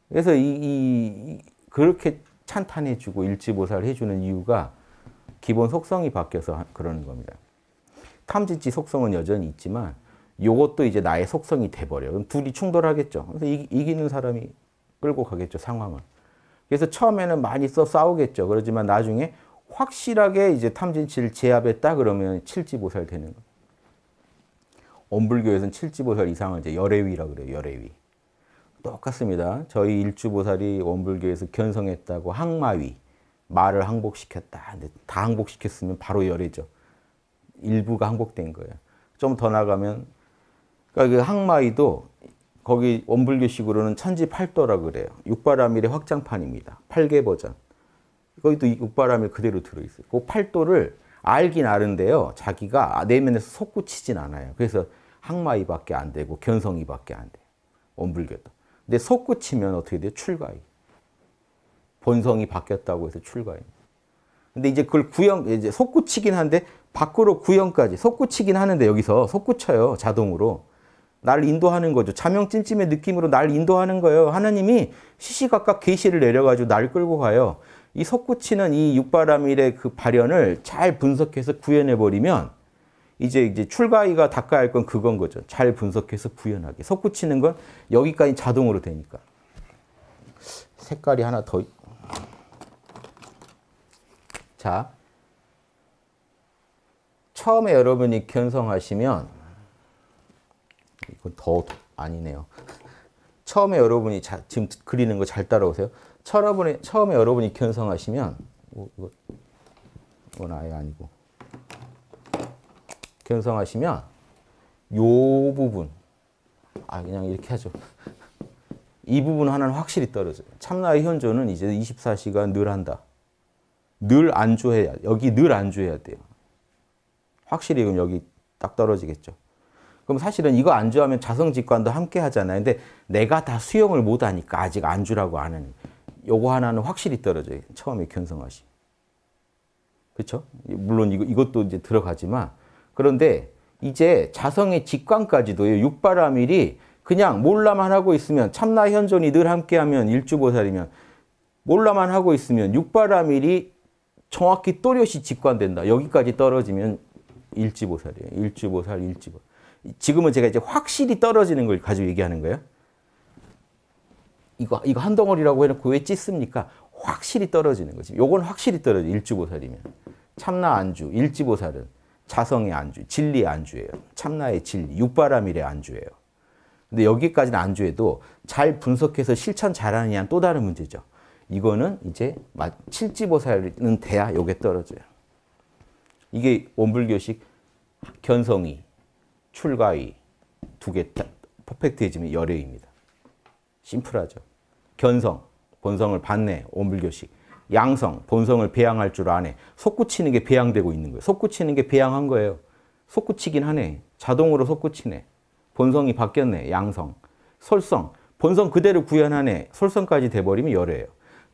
Speaker 1: 그래서 이, 이 그렇게 찬탄해주고 일지보살 해주는 이유가 기본 속성이 바뀌어서 그러는 겁니다. 탐진치 속성은 여전히 있지만 요것도 이제 나의 속성이 돼버려 그럼 둘이 충돌하겠죠. 그래서 이기, 는 사람이 끌고 가겠죠, 상황을. 그래서 처음에는 많이 싸우겠죠. 그러지만 나중에 확실하게 이제 탐진치를 제압했다 그러면 칠지보살 되는 거예요. 원불교에서는 칠지보살 이상을 이제 열애위라 그래요. 열애위. 똑같습니다. 저희 일주보살이 원불교에서 견성했다고 항마위, 말을 항복시켰다. 근데 다 항복시켰으면 바로 열애죠. 일부가 항복된 거예요. 좀 더 나가면 그러니까 그 항마위도 거기 원불교식으로는 천지팔도라 그래요. 육바라밀의 확장판입니다. 8개 버전. 거기도 육바람이 그대로 들어있어요. 그 팔도를 알긴 아는데요. 자기가 내면에서 솟구치진 않아요. 그래서 항마이밖에 안 되고 견성이밖에 안 돼요. 원불교도. 근데 솟구치면 어떻게 돼요? 출가이. 본성이 바뀌었다고 해서 출가이. 근데 이제 그걸 구형, 이제 솟구치긴 한데 밖으로 구형까지 솟구치긴 하는데 여기서 솟구쳐요. 자동으로. 날 인도하는 거죠. 자명 찜찜의 느낌으로 날 인도하는 거예요. 하나님이 시시각각 계시를 내려가지고 날 끌고 가요. 이석구치는이 육바람일의 그 발현을 잘 분석해서 구현해 버리면 이제 이제 출가위가 닦아야 할 건 그건 거죠. 잘 분석해서 구현하게. 석구치는건 여기까지 자동으로 되니까. 색깔이 하나 더. 자. 처음에 여러분이 견성하시면 이건 더 아니네요. 처음에 여러분이 자, 지금 그리는 거 잘 따라오세요. 처음에, 처음에 여러분이 견성하시면 이건 아예 아니고 견성하시면 요 부분 아 그냥 이렇게 하죠. 이 부분 하나는 확실히 떨어져요. 참나의 현존은 이제 24시간 늘 한다. 늘 안주해야 여기 늘 안주해야 돼요. 확실히 그럼 여기 딱 떨어지겠죠. 그럼 사실은 이거 안주하면 자성직관도 함께 하잖아요. 근데 내가 다 수용을 못하니까 아직 안주라고 안 하는 요거 하나는 확실히 떨어져요. 처음에 견성하시. 그렇죠? 물론 이거, 이것도 이제 들어가지만 그런데 이제 자성의 직관까지도 육바라밀이 그냥 몰라만 하고 있으면 참나 현존이 늘 함께하면 일주보살이면 몰라만 하고 있으면 육바라밀이 정확히 또렷이 직관된다. 여기까지 떨어지면 일지보살이에요. 일주보살, 일지보 지금은 제가 이제 확실히 떨어지는 걸 가지고 얘기하는 거예요. 이거 이거 한 덩어리라고 해놓고 왜 찢습니까? 확실히 떨어지는 거지. 요건 확실히 떨어져. 일주보살이면 참나 안주, 일지보살은 자성의 안주, 진리의 안주예요. 참나의 진리, 육바람일의 안주예요. 근데 여기까지는 안주해도 잘 분석해서 실천 잘하느냐는 또 다른 문제죠. 이거는 이제 칠지보살은 돼야 요게 떨어져요. 이게 원불교식 견성이, 출가이 두개 퍼펙트해지면 열애입니다. 심플하죠. 견성, 본성을 반네 온불교식. 양성, 본성을 배양할 줄 아네. 속구치는 게 배양되고 있는 거예요. 속구치는 게 배양한 거예요. 속구치긴 하네. 자동으로 속구치네. 본성이 바뀌었네. 양성. 솔성. 본성 그대로 구현하네. 솔성까지 돼버리면 열애요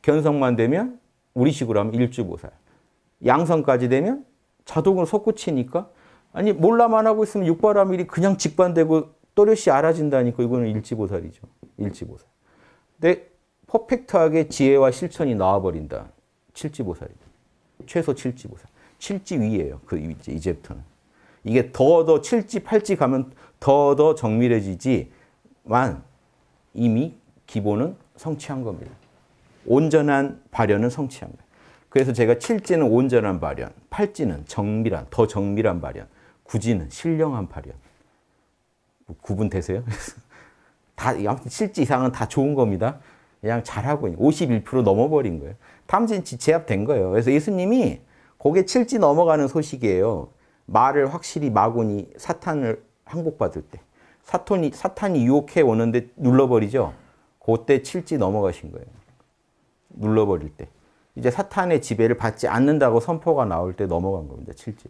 Speaker 1: 견성만 되면 우리식으로 하면 일주보살. 양성까지 되면 자동으로 속구치니까 아니 몰라만 하고 있으면 육바라밀이 그냥 직관되고 또렷이 알아진다니까 이거는 일지보살이죠. 일지보살. 근데 퍼펙트하게 지혜와 실천이 나와버린다. 칠지보살이 최소 칠지보살. 칠지 위예요. 그 이제, 이제부터는. 이게 더 더 칠지 팔지 가면 더 더 정밀해지지만 이미 기본은 성취한 겁니다. 온전한 발현은 성취한 거예요. 그래서 제가 칠지는 온전한 발현, 팔지는 정밀한, 더 정밀한 발현, 구지는 신령한 발현. 뭐 구분되세요? 다, 아무튼 칠지 이상은 다 좋은 겁니다. 그냥 잘하고 있는 51% 넘어버린 거예요. 탐진치 제압된 거예요. 그래서 예수님이 고개 칠지 넘어가는 소식이에요. 말을 확실히 마군이 사탄을 항복받을 때 사탄이 사탄이 유혹해 오는데 눌러버리죠. 그때 칠지 넘어가신 거예요. 눌러버릴 때 이제 사탄의 지배를 받지 않는다고 선포가 나올 때 넘어간 겁니다. 칠지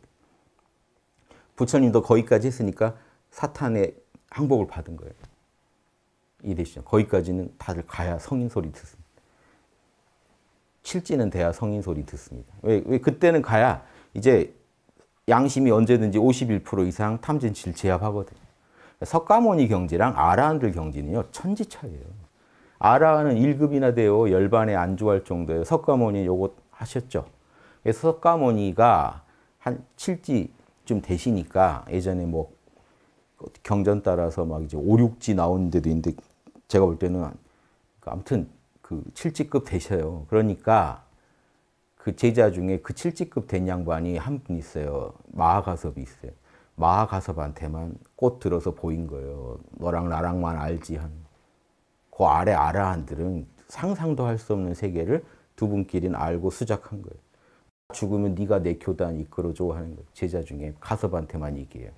Speaker 1: 부처님도 거기까지 했으니까 사탄의 항복을 받은 거예요. 이되시죠 거기까지는 다들 가야 성인 소리 듣습니다. 칠지는 돼야 성인 소리 듣습니다. 왜, 왜 그때는 가야 이제 양심이 언제든지 51% 이상 탐진치를 제압하거든요. 석가모니 경지랑 아라한들 경지는요, 천지 차이예요. 아라는 1급이나 되어 열반에 안주할 정도예요. 석가모니 요거 하셨죠. 그래서 석가모니가 한 7지쯤 되시니까 예전에 뭐 경전 따라서 막 이제 5, 6지 나온 데도 있는데 제가 볼 때는 그 아무튼 그 7지급 되셔요. 그러니까 그 제자 중에 그 7지급 된 양반이 한 분 있어요. 마하가섭이 있어요. 마하가섭한테만 꽃 들어서 보인 거예요. 너랑 나랑만 알지 한. 그 아래 아라한들은 상상도 할 수 없는 세계를 두 분끼리는 알고 수작한 거예요. 죽으면 네가 내 교단 이끌어줘 하는 거예요. 제자 중에 가섭한테만 얘기해요.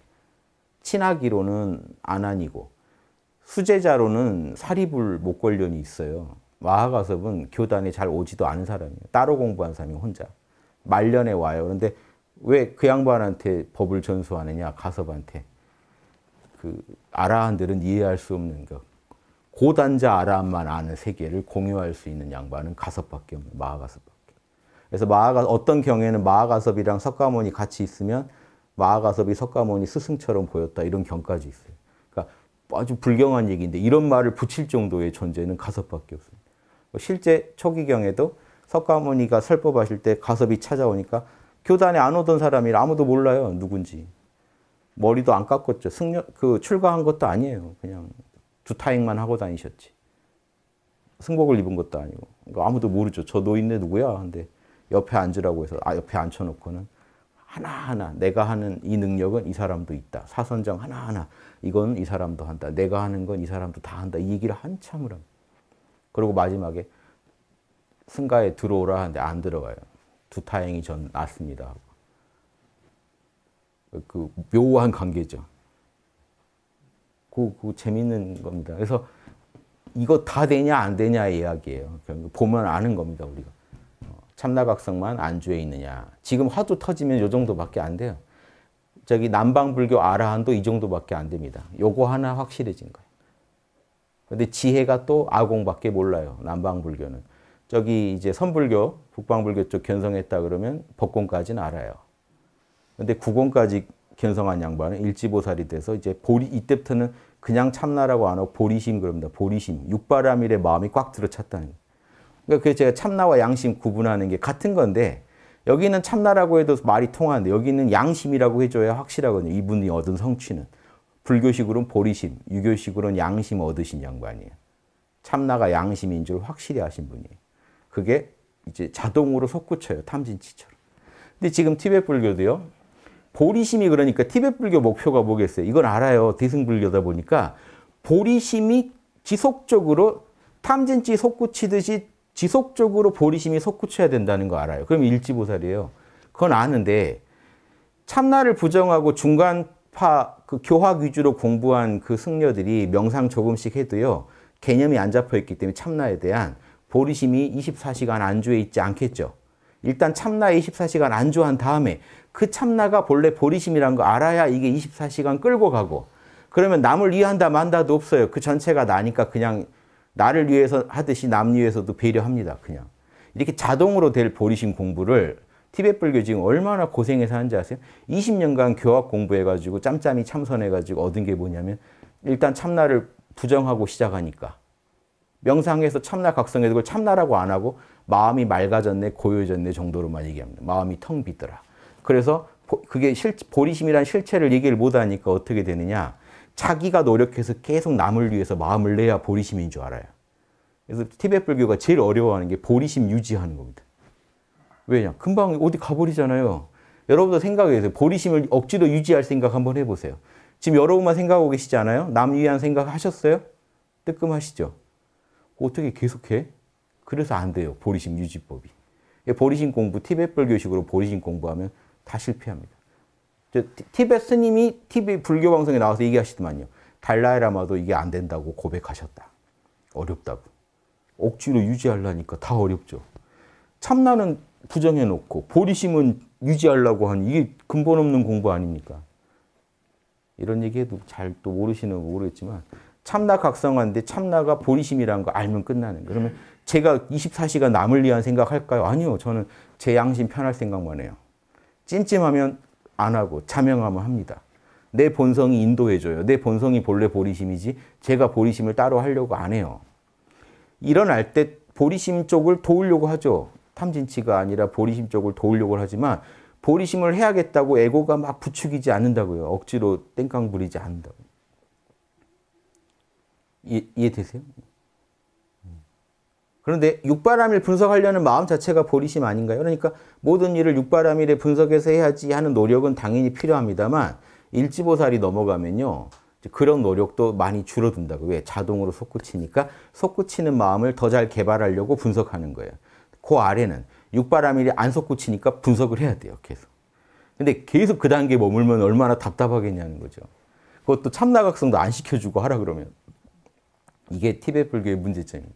Speaker 1: 친하기로는 아난이고 수제자로는 사리불 목걸련이 있어요. 마하가섭은 교단에 잘 오지도 않은 사람이에요. 따로 공부한 사람이 혼자. 말년에 와요. 그런데 왜 그 양반한테 법을 전수하느냐, 가섭한테. 그 아라한들은 이해할 수 없는 것. 고단자 아라한만 아는 세계를 공유할 수 있는 양반은 가섭밖에 없는 마하가섭밖에. 그래서 마하가 어떤 경우에는 마하가섭이랑 석가모니 같이 있으면 마아가섭이 석가모니 스승처럼 보였다 이런 경까지 있어요. 그러니까 아주 불경한 얘기인데 이런 말을 붙일 정도의 존재는 가섭밖에 없습니다. 뭐 실제 초기경에도 석가모니가 설법하실 때 가섭이 찾아오니까 교단에 안 오던 사람이 아무도 몰라요 누군지 머리도 안 깎았죠 승려 그 출가한 것도 아니에요 그냥 주타행만 하고 다니셨지 승복을 입은 것도 아니고 그러니까 아무도 모르죠 저 노인네 누구야 근데 옆에 앉으라고 해서 아 옆에 앉혀놓고는 하나하나 내가 하는 이 능력은 이 사람도 있다. 사선정 하나하나 이건 이 사람도 한다. 내가 하는 건 이 사람도 다 한다. 이 얘기를 한참을 합니다. 그리고 마지막에 승가에 들어오라 하는데 안 들어가요. 두 타행이 전 났습니다. 그 묘한 관계죠. 그, 그 재밌는 겁니다. 그래서 이거 다 되냐 안 되냐의 이야기예요. 보면 아는 겁니다, 우리가. 참나각성만 안주에 있느냐. 지금 화두 터지면 요 정도밖에 안 돼요. 저기 남방불교 아라한도 이 정도밖에 안 됩니다. 요거 하나 확실해진 거예요. 근데 지혜가 또 아공밖에 몰라요. 남방불교는. 저기 이제 선불교, 북방불교 쪽 견성했다 그러면 법공까지는 알아요. 근데 구공까지 견성한 양반은 일지보살이 돼서 이제 보리, 이때부터는 그냥 참나라고 안 하고 보리심 그럽니다. 보리심. 육바람일에 마음이 꽉 들어찼다는 거예요. 그러니까 그게 제가 참나와 양심 구분하는 게 같은 건데 여기는 참나라고 해도 말이 통하는데 여기는 양심이라고 해줘야 확실하거든요. 이분이 얻은 성취는. 불교식으로는 보리심, 유교식으로는 양심 얻으신 양반이에요. 참나가 양심인 줄 확실히 아신 분이에요. 그게 이제 자동으로 솟구쳐요. 탐진치처럼. 근데 지금 티벳 불교도요. 보리심이 그러니까 티벳 불교 목표가 뭐겠어요? 이건 알아요. 대승불교다 보니까 보리심이 지속적으로 탐진치 솟구치듯이 지속적으로 보리심이 솟구쳐야 된다는 거 알아요. 그럼 일지보살이에요. 그건 아는데 참나를 부정하고 중간파 그 교학 위주로 공부한 그 승려들이 명상 조금씩 해도요. 개념이 안 잡혀 있기 때문에 참나에 대한 보리심이 24시간 안주에 있지 않겠죠. 일단 참나에 24시간 안주한 다음에 그 참나가 본래 보리심이란 거 알아야 이게 24시간 끌고 가고 그러면 남을 이해한다 만다도 없어요. 그 전체가 나니까 그냥 나를 위해서 하듯이 남 위해서도 배려합니다. 그냥. 이렇게 자동으로 될보리심 공부를 티벳 불교 지금 얼마나 고생해서 하는지 아세요? 20년간 교학 공부해가지고 짬짬이 참선해가지고 얻은 게 뭐냐면 일단 참나를 부정하고 시작하니까 명상에서 참나 각성해서 그걸 참나라고 안 하고 마음이 맑아졌네 고요해졌네 정도로만 얘기합니다. 마음이 텅 비더라. 그래서 그게 실, 보리심이란 실체를 얘기를 못하니까 어떻게 되느냐. 자기가 노력해서 계속 남을 위해서 마음을 내야 보리심인 줄 알아요. 그래서 티베 불교가 제일 어려워하는 게 보리심 유지하는 겁니다. 왜냐? 금방 어디 가버리잖아요. 여러분도 생각해보세요. 보리심을 억지로 유지할 생각 한번 해보세요. 지금 여러분만 생각하고 계시지 않아요? 남 위한 생각 하셨어요? 뜨끔하시죠? 어떻게 계속해? 그래서 안 돼요. 보리심 유지법이. 보리심 공부, 티벳 불교식으로 보리심 공부하면 다 실패합니다. 티벳 스님이 TV 불교 방송에 나와서 얘기하시더만요. 달라이라마도 이게 안 된다고 고백하셨다. 어렵다고. 억지로 유지하려니까 다 어렵죠. 참나는 부정해놓고 보리심은 유지하려고 한 이게 근본 없는 공부 아닙니까? 이런 얘기해도 잘 또 모르시는 모르겠지만 참나 각성하는데 참나가 보리심이라는 거 알면 끝나는 거 그러면 제가 24시간 남을 위한 생각할까요? 아니요. 저는 제 양심 편할 생각만 해요. 찜찜하면 안 하고 차명하면 합니다. 내 본성이 인도해줘요. 내 본성이 본래 보리심이지 제가 보리심을 따로 하려고 안 해요. 일어날 때 보리심 쪽을 도우려고 하죠. 탐진치가 아니라 보리심 쪽을 도우려고 하지만 보리심을 해야겠다고 에고가 막 부추기지 않는다고요. 억지로 땡깡 부리지 않는다고. 이, 이해되세요? 그런데 육바람일 분석하려는 마음 자체가 보리심 아닌가요? 그러니까 모든 일을 육바람일에 분석해서 해야지 하는 노력은 당연히 필요합니다만 일지보살이 넘어가면요. 그런 노력도 많이 줄어든다고. 왜? 자동으로 솟구치니까 솟구치는 마음을 더 잘 개발하려고 분석하는 거예요. 그 아래는 육바람일이 안 솟구치니까 분석을 해야 돼요. 계속. 근데 계속 그 단계에 머물면 얼마나 답답하겠냐는 거죠. 그것도 참나각성도 안 시켜주고 하라 그러면. 이게 티베 불교의 문제점입니다.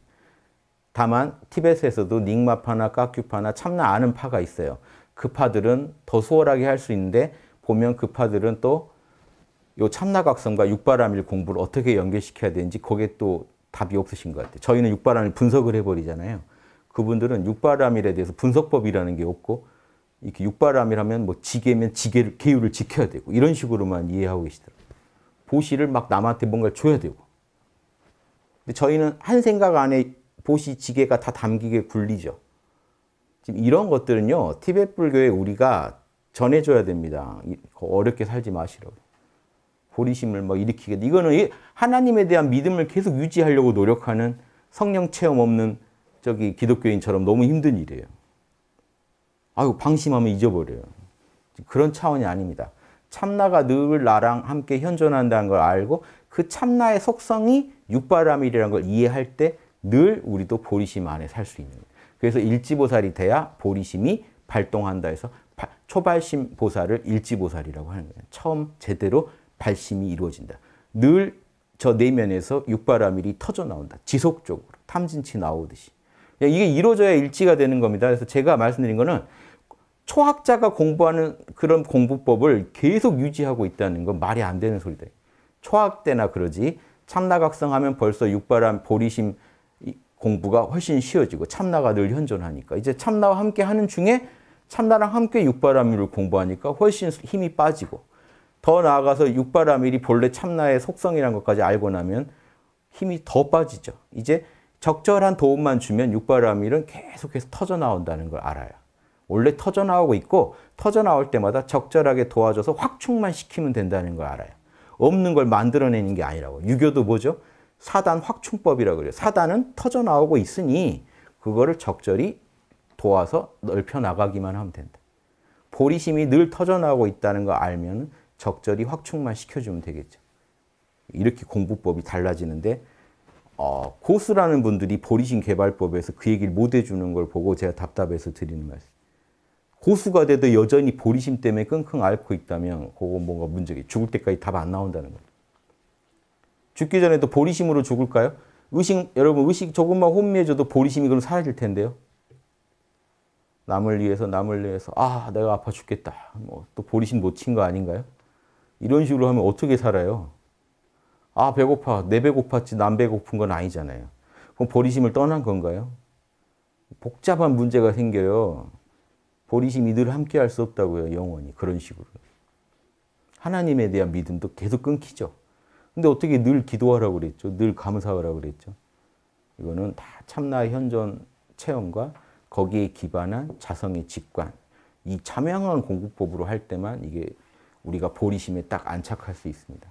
Speaker 1: 다만 티베트에서도 닉마파나 까큐파나 참나 아는 파가 있어요. 그 파들은 더 수월하게 할 수 있는데 보면 그 파들은 또 요 참나각성과 육바라밀 공부를 어떻게 연결시켜야 되는지 거기에 또 답이 없으신 것 같아요. 저희는 육바라밀 분석을 해버리잖아요. 그분들은 육바라밀에 대해서 분석법이라는 게 없고 이렇게 육바라밀 하면 뭐 지게면 지게를 계율을 지켜야 되고 이런 식으로만 이해하고 계시더라고요. 보시를 막 남한테 뭔가 줘야 되고. 근데 저희는 한 생각 안에 보시 지게가 다 담기게 굴리죠. 지금 이런 것들은요. 티벳 불교에 우리가 전해줘야 됩니다. 어렵게 살지 마시라고. 보리심을 막 뭐 일으키게. 이거는 하나님에 대한 믿음을 계속 유지하려고 노력하는 성령 체험 없는 저기 기독교인처럼 너무 힘든 일이에요. 아유, 방심하면 잊어버려요. 그런 차원이 아닙니다. 참나가 늘 나랑 함께 현존한다는 걸 알고 그 참나의 속성이 육바람이라는 걸 이해할 때늘 우리도 보리심 안에 살 수 있는 거예요. 그래서 일지보살이 돼야 보리심이 발동한다 해서 초발심 보살을 일지보살이라고 하는 거예요. 처음 제대로 발심이 이루어진다. 늘 저 내면에서 육바라밀이 터져 나온다. 지속적으로 탐진치 나오듯이. 이게 이루어져야 일지가 되는 겁니다. 그래서 제가 말씀드린 거는 초학자가 공부하는 그런 공부법을 계속 유지하고 있다는 건 말이 안 되는 소리다. 초학 때나 그러지 참나각성하면 벌써 육바람 보리심 공부가 훨씬 쉬워지고 참나가 늘 현존하니까 이제 참나와 함께 하는 중에 참나랑 함께 육바라밀을 공부하니까 훨씬 힘이 빠지고 더 나아가서 육바라밀이 본래 참나의 속성이라는 것까지 알고 나면 힘이 더 빠지죠. 이제 적절한 도움만 주면 육바라밀은 계속해서 터져 나온다는 걸 알아요. 원래 터져 나오고 있고 터져 나올 때마다 적절하게 도와줘서 확충만 시키면 된다는 걸 알아요. 없는 걸 만들어내는 게 아니라고. 유교도 뭐죠? 사단 확충법이라 그래요. 사단은 터져 나오고 있으니 그거를 적절히 도와서 넓혀 나가기만 하면 된다. 보리심이 늘 터져 나오고 있다는 거 알면 적절히 확충만 시켜주면 되겠죠. 이렇게 공부법이 달라지는데 어, 고수라는 분들이 보리심 개발법에서 그 얘기를 못 해주는 걸 보고 제가 답답해서 드리는 말씀. 고수가 돼도 여전히 보리심 때문에 끙끙 앓고 있다면 그거 뭔가 문제겠 죽을 때까지 답 안 나온다는 거예요. 죽기 전에도 보리심으로 죽을까요? 의식, 여러분 의식 조금만 혼미해져도 보리심이 그럼 사라질 텐데요. 남을 위해서 남을 위해서 아 내가 아파 죽겠다. 뭐 또 보리심 놓친 거 아닌가요? 이런 식으로 하면 어떻게 살아요? 아 배고파 내 배고팠지 남 배고픈 건 아니잖아요. 그럼 보리심을 떠난 건가요? 복잡한 문제가 생겨요. 보리심이 늘 함께할 수 없다고요 영원히 그런 식으로. 하나님에 대한 믿음도 계속 끊기죠. 근데 어떻게 늘 기도하라고 그랬죠? 늘 감사하라고 그랬죠? 이거는 다 참나의 현존 체험과 거기에 기반한 자성의 직관, 이 참양한 공부법으로 할 때만 이게 우리가 보리심에 딱 안착할 수 있습니다.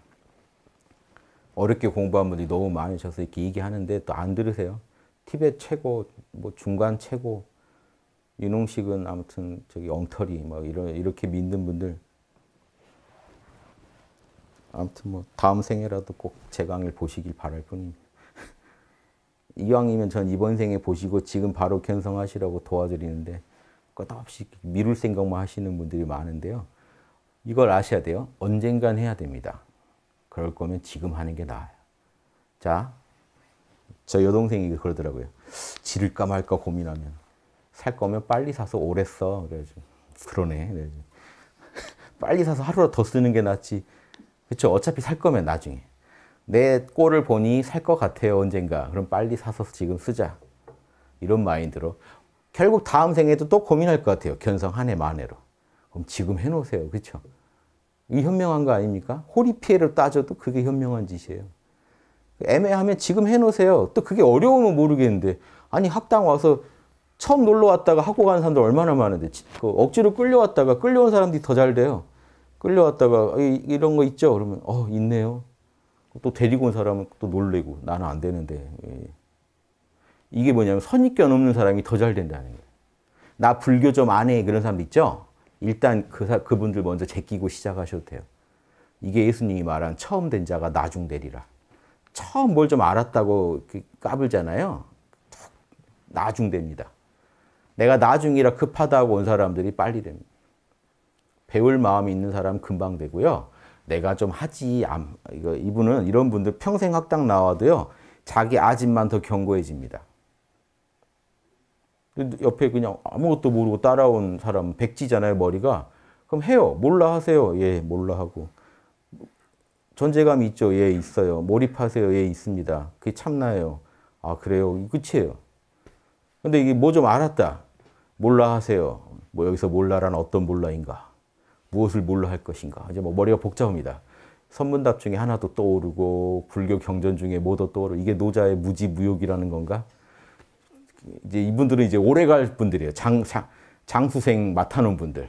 Speaker 1: 어렵게 공부한 분들이 너무 많으셔서 이렇게 얘기하는데 또 안 들으세요. 티벳 최고, 뭐 중간 최고, 유농식은 아무튼 저기 엉터리 뭐 이런 이렇게 믿는 분들 아무튼 뭐 다음 생에라도 꼭 제 강의를 보시길 바랄 뿐입니다. 이왕이면 전 이번 생에 보시고 지금 바로 견성하시라고 도와드리는데 끝없이 미룰 생각만 하시는 분들이 많은데요. 이걸 아셔야 돼요. 언젠간 해야 됩니다. 그럴 거면 지금 하는 게 나아요. 자, 저 여동생이 그러더라고요. 지를까 말까 고민하면 살 거면 빨리 사서 오래 써. 그래가지고 그러네. 그래가지고. 빨리 사서 하루라도 더 쓰는 게 낫지. 그렇죠. 어차피 살 거면 나중에. 내 꼴을 보니 살 것 같아요, 언젠가. 그럼 빨리 사서 지금 쓰자. 이런 마인드로. 결국 다음 생에도 또 고민할 것 같아요. 견성 한 해 만해로. 그럼 지금 해놓으세요. 그렇죠? 이 현명한 거 아닙니까? 호리 피해를 따져도 그게 현명한 짓이에요. 애매하면 지금 해놓으세요. 또 그게 어려우면 모르겠는데 아니 학당 와서 처음 놀러 왔다가 학고 가는 사람들 얼마나 많은데 그 억지로 끌려왔다가 끌려온 사람들이 더 잘 돼요. 끌려왔다가 이런 거 있죠? 그러면 어 있네요. 또 데리고 온 사람은 또 놀래고 나는 안 되는데 예. 이게 뭐냐면 선입견 없는 사람이 더 잘 된다는 거예요. 나 불교 좀 안해 그런 사람 있죠? 일단 그 사, 그분들 먼저 제끼고 시작하셔도 돼요. 이게 예수님이 말한 처음 된 자가 나중 되리라. 처음 뭘 좀 알았다고 그 까불잖아요. 나중 됩니다. 내가 나중이라 급하다고 온 사람들이 빨리 됩니다. 배울 마음이 있는 사람 금방 되고요. 내가 좀 하지 암, 이거 이분은 이런 분들 평생 학당 나와도요. 자기 아집만 더 견고해집니다. 옆에 그냥 아무것도 모르고 따라온 사람 백지잖아요 머리가 그럼 해요 몰라 하세요 예 몰라 하고 존재감 있죠 예 있어요 몰입하세요 예 있습니다 그게 참나예요 아 그래요 끝이에요 근데 이게 뭐 좀 알았다 몰라 하세요 뭐 여기서 몰라란 어떤 몰라인가 무엇을 뭘로 할 것인가. 이제 뭐 머리가 복잡합니다. 선문답 중에 하나도 떠오르고 불교 경전 중에 뭐도 떠오르 이게 노자의 무지 무욕이라는 건가? 이제 이분들은 이제 오래갈 분들이에요. 장, 장 장수생 맡아놓은 분들.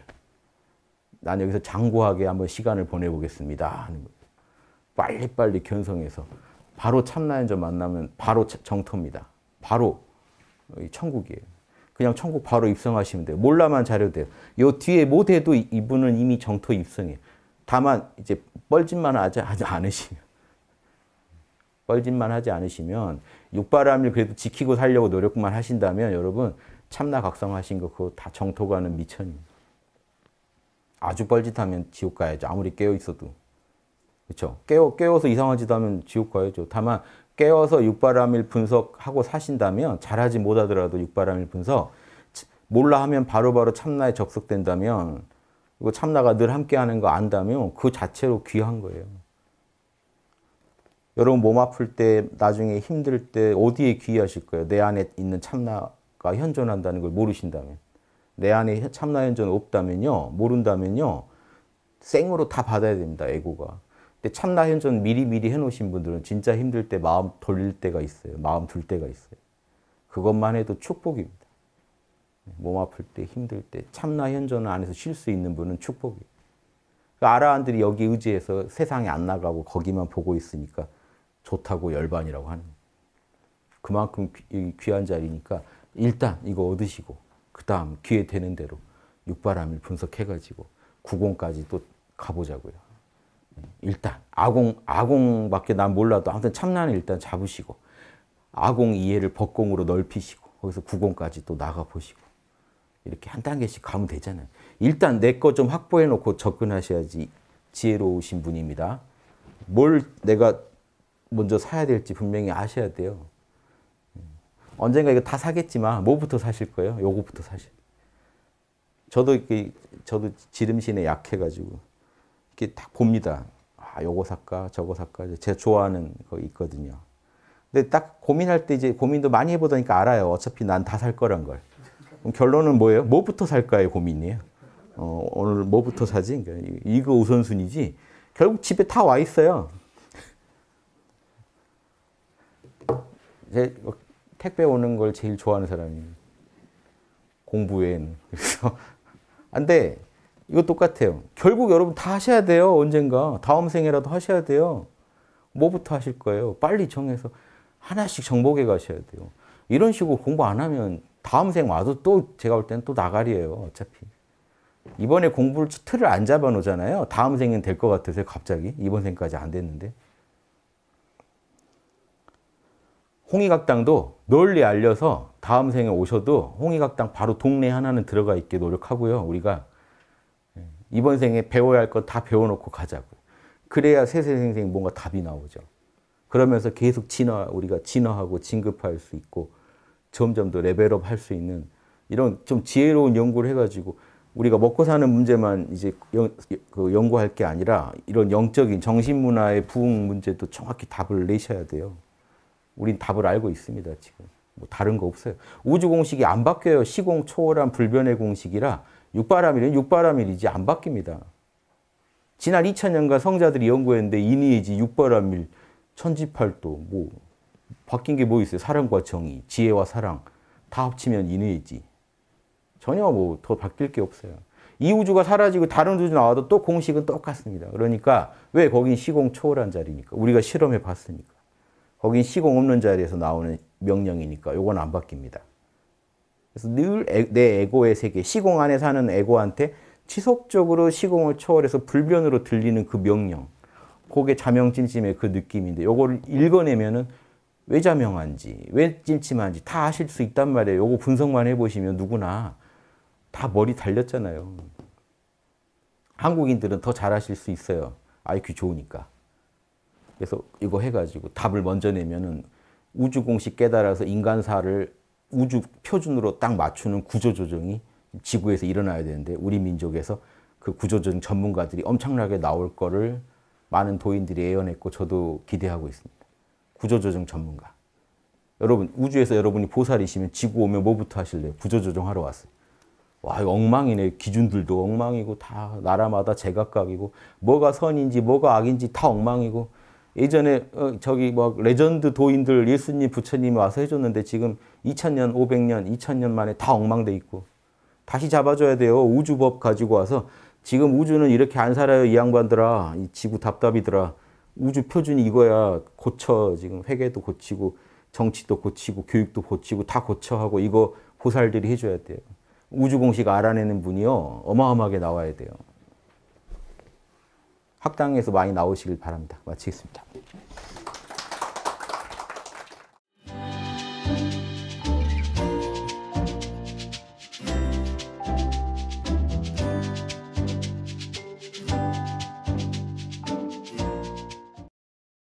Speaker 1: 난 여기서 장구하게 한번 시간을 보내보겠습니다. 빨리빨리 견성해서 바로 참나연저 만나면 바로 정토입니다. 바로 천국이에요. 그냥 천국 바로 입성하시면 돼요. 몰라만 자료 돼요. 요 뒤에 못해도 이분은 이미 정토 입성이에요. 다만 이제 뻘짓만 하지, 않으시면 뻘짓만 하지 않으시면 육바람을 그래도 지키고 살려고 노력만 하신다면 여러분 참나 각성하신 거 그거 다 정토 가는 미천입니다. 아주 뻘짓하면 지옥 가야죠. 아무리 깨어 있어도. 그렇죠? 깨워, 깨워서 이상한 짓 하면 지옥 가야죠. 다만 깨워서 육바람일 분석하고 사신다면 잘하지 못하더라도 육바람일 분석 몰라 하면 바로바로 바로 참나에 접속된다면 이거 참나가 늘 함께하는 거 안다면 그 자체로 귀한 거예요. 여러분 몸 아플 때 나중에 힘들 때 어디에 귀하실 거예요? 내 안에 있는 참나가 현존한다는 걸 모르신다면 내 안에 참나 현존 없다면요 모른다면요 생으로 다 받아야 됩니다 에고가 근데 참나 현존 미리 미리 해놓으신 분들은 진짜 힘들 때 마음 돌릴 때가 있어요. 마음 둘 때가 있어요. 그것만 해도 축복입니다. 몸 아플 때, 힘들 때, 참나 현존 안에서 쉴 수 있는 분은 축복이에요. 그 아라한들이 여기 의지해서 세상에 안 나가고 거기만 보고 있으니까 좋다고 열반이라고 하는 그만큼 귀, 한 자리니까 일단 이거 얻으시고 그 다음 기회 되는 대로 육바람을 분석해가지고 구공까지 또 가보자고요. 일단 아공 아공밖에 난 몰라도 아무튼 참나는 일단 잡으시고 아공 이해를 법공으로 넓히시고 거기서 구공까지 또 나가 보시고 이렇게 한 단계씩 가면 되잖아요. 일단 내 거 좀 확보해 놓고 접근하셔야지 지혜로우신 분입니다. 뭘 내가 먼저 사야 될지 분명히 아셔야 돼요. 음. 언젠가 이거 다 사겠지만 뭐부터 사실 거예요? 요거부터 사실. 저도 이렇게 저도 지름신에 약해가지고 이렇게 딱 봅니다. 아, 요거 살까, 저거 살까, 제 좋아하는 거 있거든요. 근데 딱 고민할 때 이제 고민도 많이 해보다니까 알아요. 어차피 난 다 살 거란 걸. 그럼 결론은 뭐예요? 뭐부터 살까의 고민이에요. 어, 오늘 뭐부터 사지? 그러니까 이거 우선순위지. 결국 집에 다 와 있어요. 제 뭐 택배 오는 걸 제일 좋아하는 사람이 공부 외 그래서. 안 아, 돼. 이거 똑같아요. 결국 여러분 다 하셔야 돼요. 언젠가. 다음 생에라도 하셔야 돼요. 뭐부터 하실 거예요? 빨리 정해서 하나씩 정복해 가셔야 돼요. 이런 식으로 공부 안 하면 다음 생 와도 또 제가 볼 때는 또 나가리예요. 어차피. 이번에 공부를 틀을 안 잡아 놓잖아요. 다음 생은 될것 같아서 갑자기. 이번 생까지 안 됐는데. 홍익학당도 널리 알려서 다음 생에 오셔도 홍익학당 바로 동네 하나는 들어가 있게 노력하고요. 우리가 이번 생에 배워야 할 건 다 배워놓고 가자고 그래야 세세생생 뭔가 답이 나오죠. 그러면서 계속 진화, 우리가 진화하고 진급할 수 있고 점점 더 레벨업 할 수 있는 이런 좀 지혜로운 연구를 해가지고 우리가 먹고 사는 문제만 이제 연, 그 연구할 게 아니라 이런 영적인 정신문화의 부흥 문제도 정확히 답을 내셔야 돼요. 우린 답을 알고 있습니다, 지금. 뭐 다른 거 없어요. 우주 공식이 안 바뀌어요. 시공 초월한 불변의 공식이라 육바라밀은 육바라밀이지 안 바뀝니다. 지난 2000년간 성자들이 연구했는데 인이이지 육바라밀, 천지팔도 뭐 바뀐 게 뭐 있어요? 사랑과 정의, 지혜와 사랑 다 합치면 인이이지 전혀 뭐 더 바뀔 게 없어요. 이 우주가 사라지고 다른 우주 나와도 또 공식은 똑같습니다. 그러니까 왜 거긴 시공 초월한 자리니까 우리가 실험해 봤으니까 거긴 시공 없는 자리에서 나오는 명령이니까 요건 안 바뀝니다. 그래서 늘 내 에고의 세계, 시공 안에 사는 에고한테 지속적으로 시공을 초월해서 불변으로 들리는 그 명령. 그게 자명찜찜의 그 느낌인데 요거를 읽어내면은 왜 자명한지, 왜 찜찜한지 다 아실 수 있단 말이에요. 요거 분석만 해보시면 누구나 다 머리 달렸잖아요. 한국인들은 더 잘하실 수 있어요. IQ 좋으니까. 그래서 이거 해가지고 답을 먼저 내면은 우주공식 깨달아서 인간사를 우주 표준으로 딱 맞추는 구조조정이 지구에서 일어나야 되는데 우리 민족에서 그 구조조정 전문가들이 엄청나게 나올 거를 많은 도인들이 예언했고 저도 기대하고 있습니다. 구조조정 전문가. 여러분 우주에서 여러분이 보살이시면 지구 오면 뭐부터 하실래요? 구조조정 하러 왔어요. 와 엉망이네. 기준들도 엉망이고 다 나라마다 제각각이고 뭐가 선인지 뭐가 악인지 다 엉망이고 예전에 어, 저기 뭐 레전드 도인들 예수님 부처님이 와서 해줬는데 지금 2000년 500년 2000년 만에 다 엉망돼 있고 다시 잡아줘야 돼요 우주법 가지고 와서 지금 우주는 이렇게 안 살아요 이 양반들아 이 지구 답답이더라 우주 표준이 이거야 고쳐 지금 회계도 고치고 정치도 고치고 교육도 고치고 다 고쳐하고 이거 보살들이 해줘야 돼요 우주 공식 알아내는 분이요 어마어마하게 나와야 돼요. 합당해서 많이 나오시길 바랍니다. 마치겠습니다.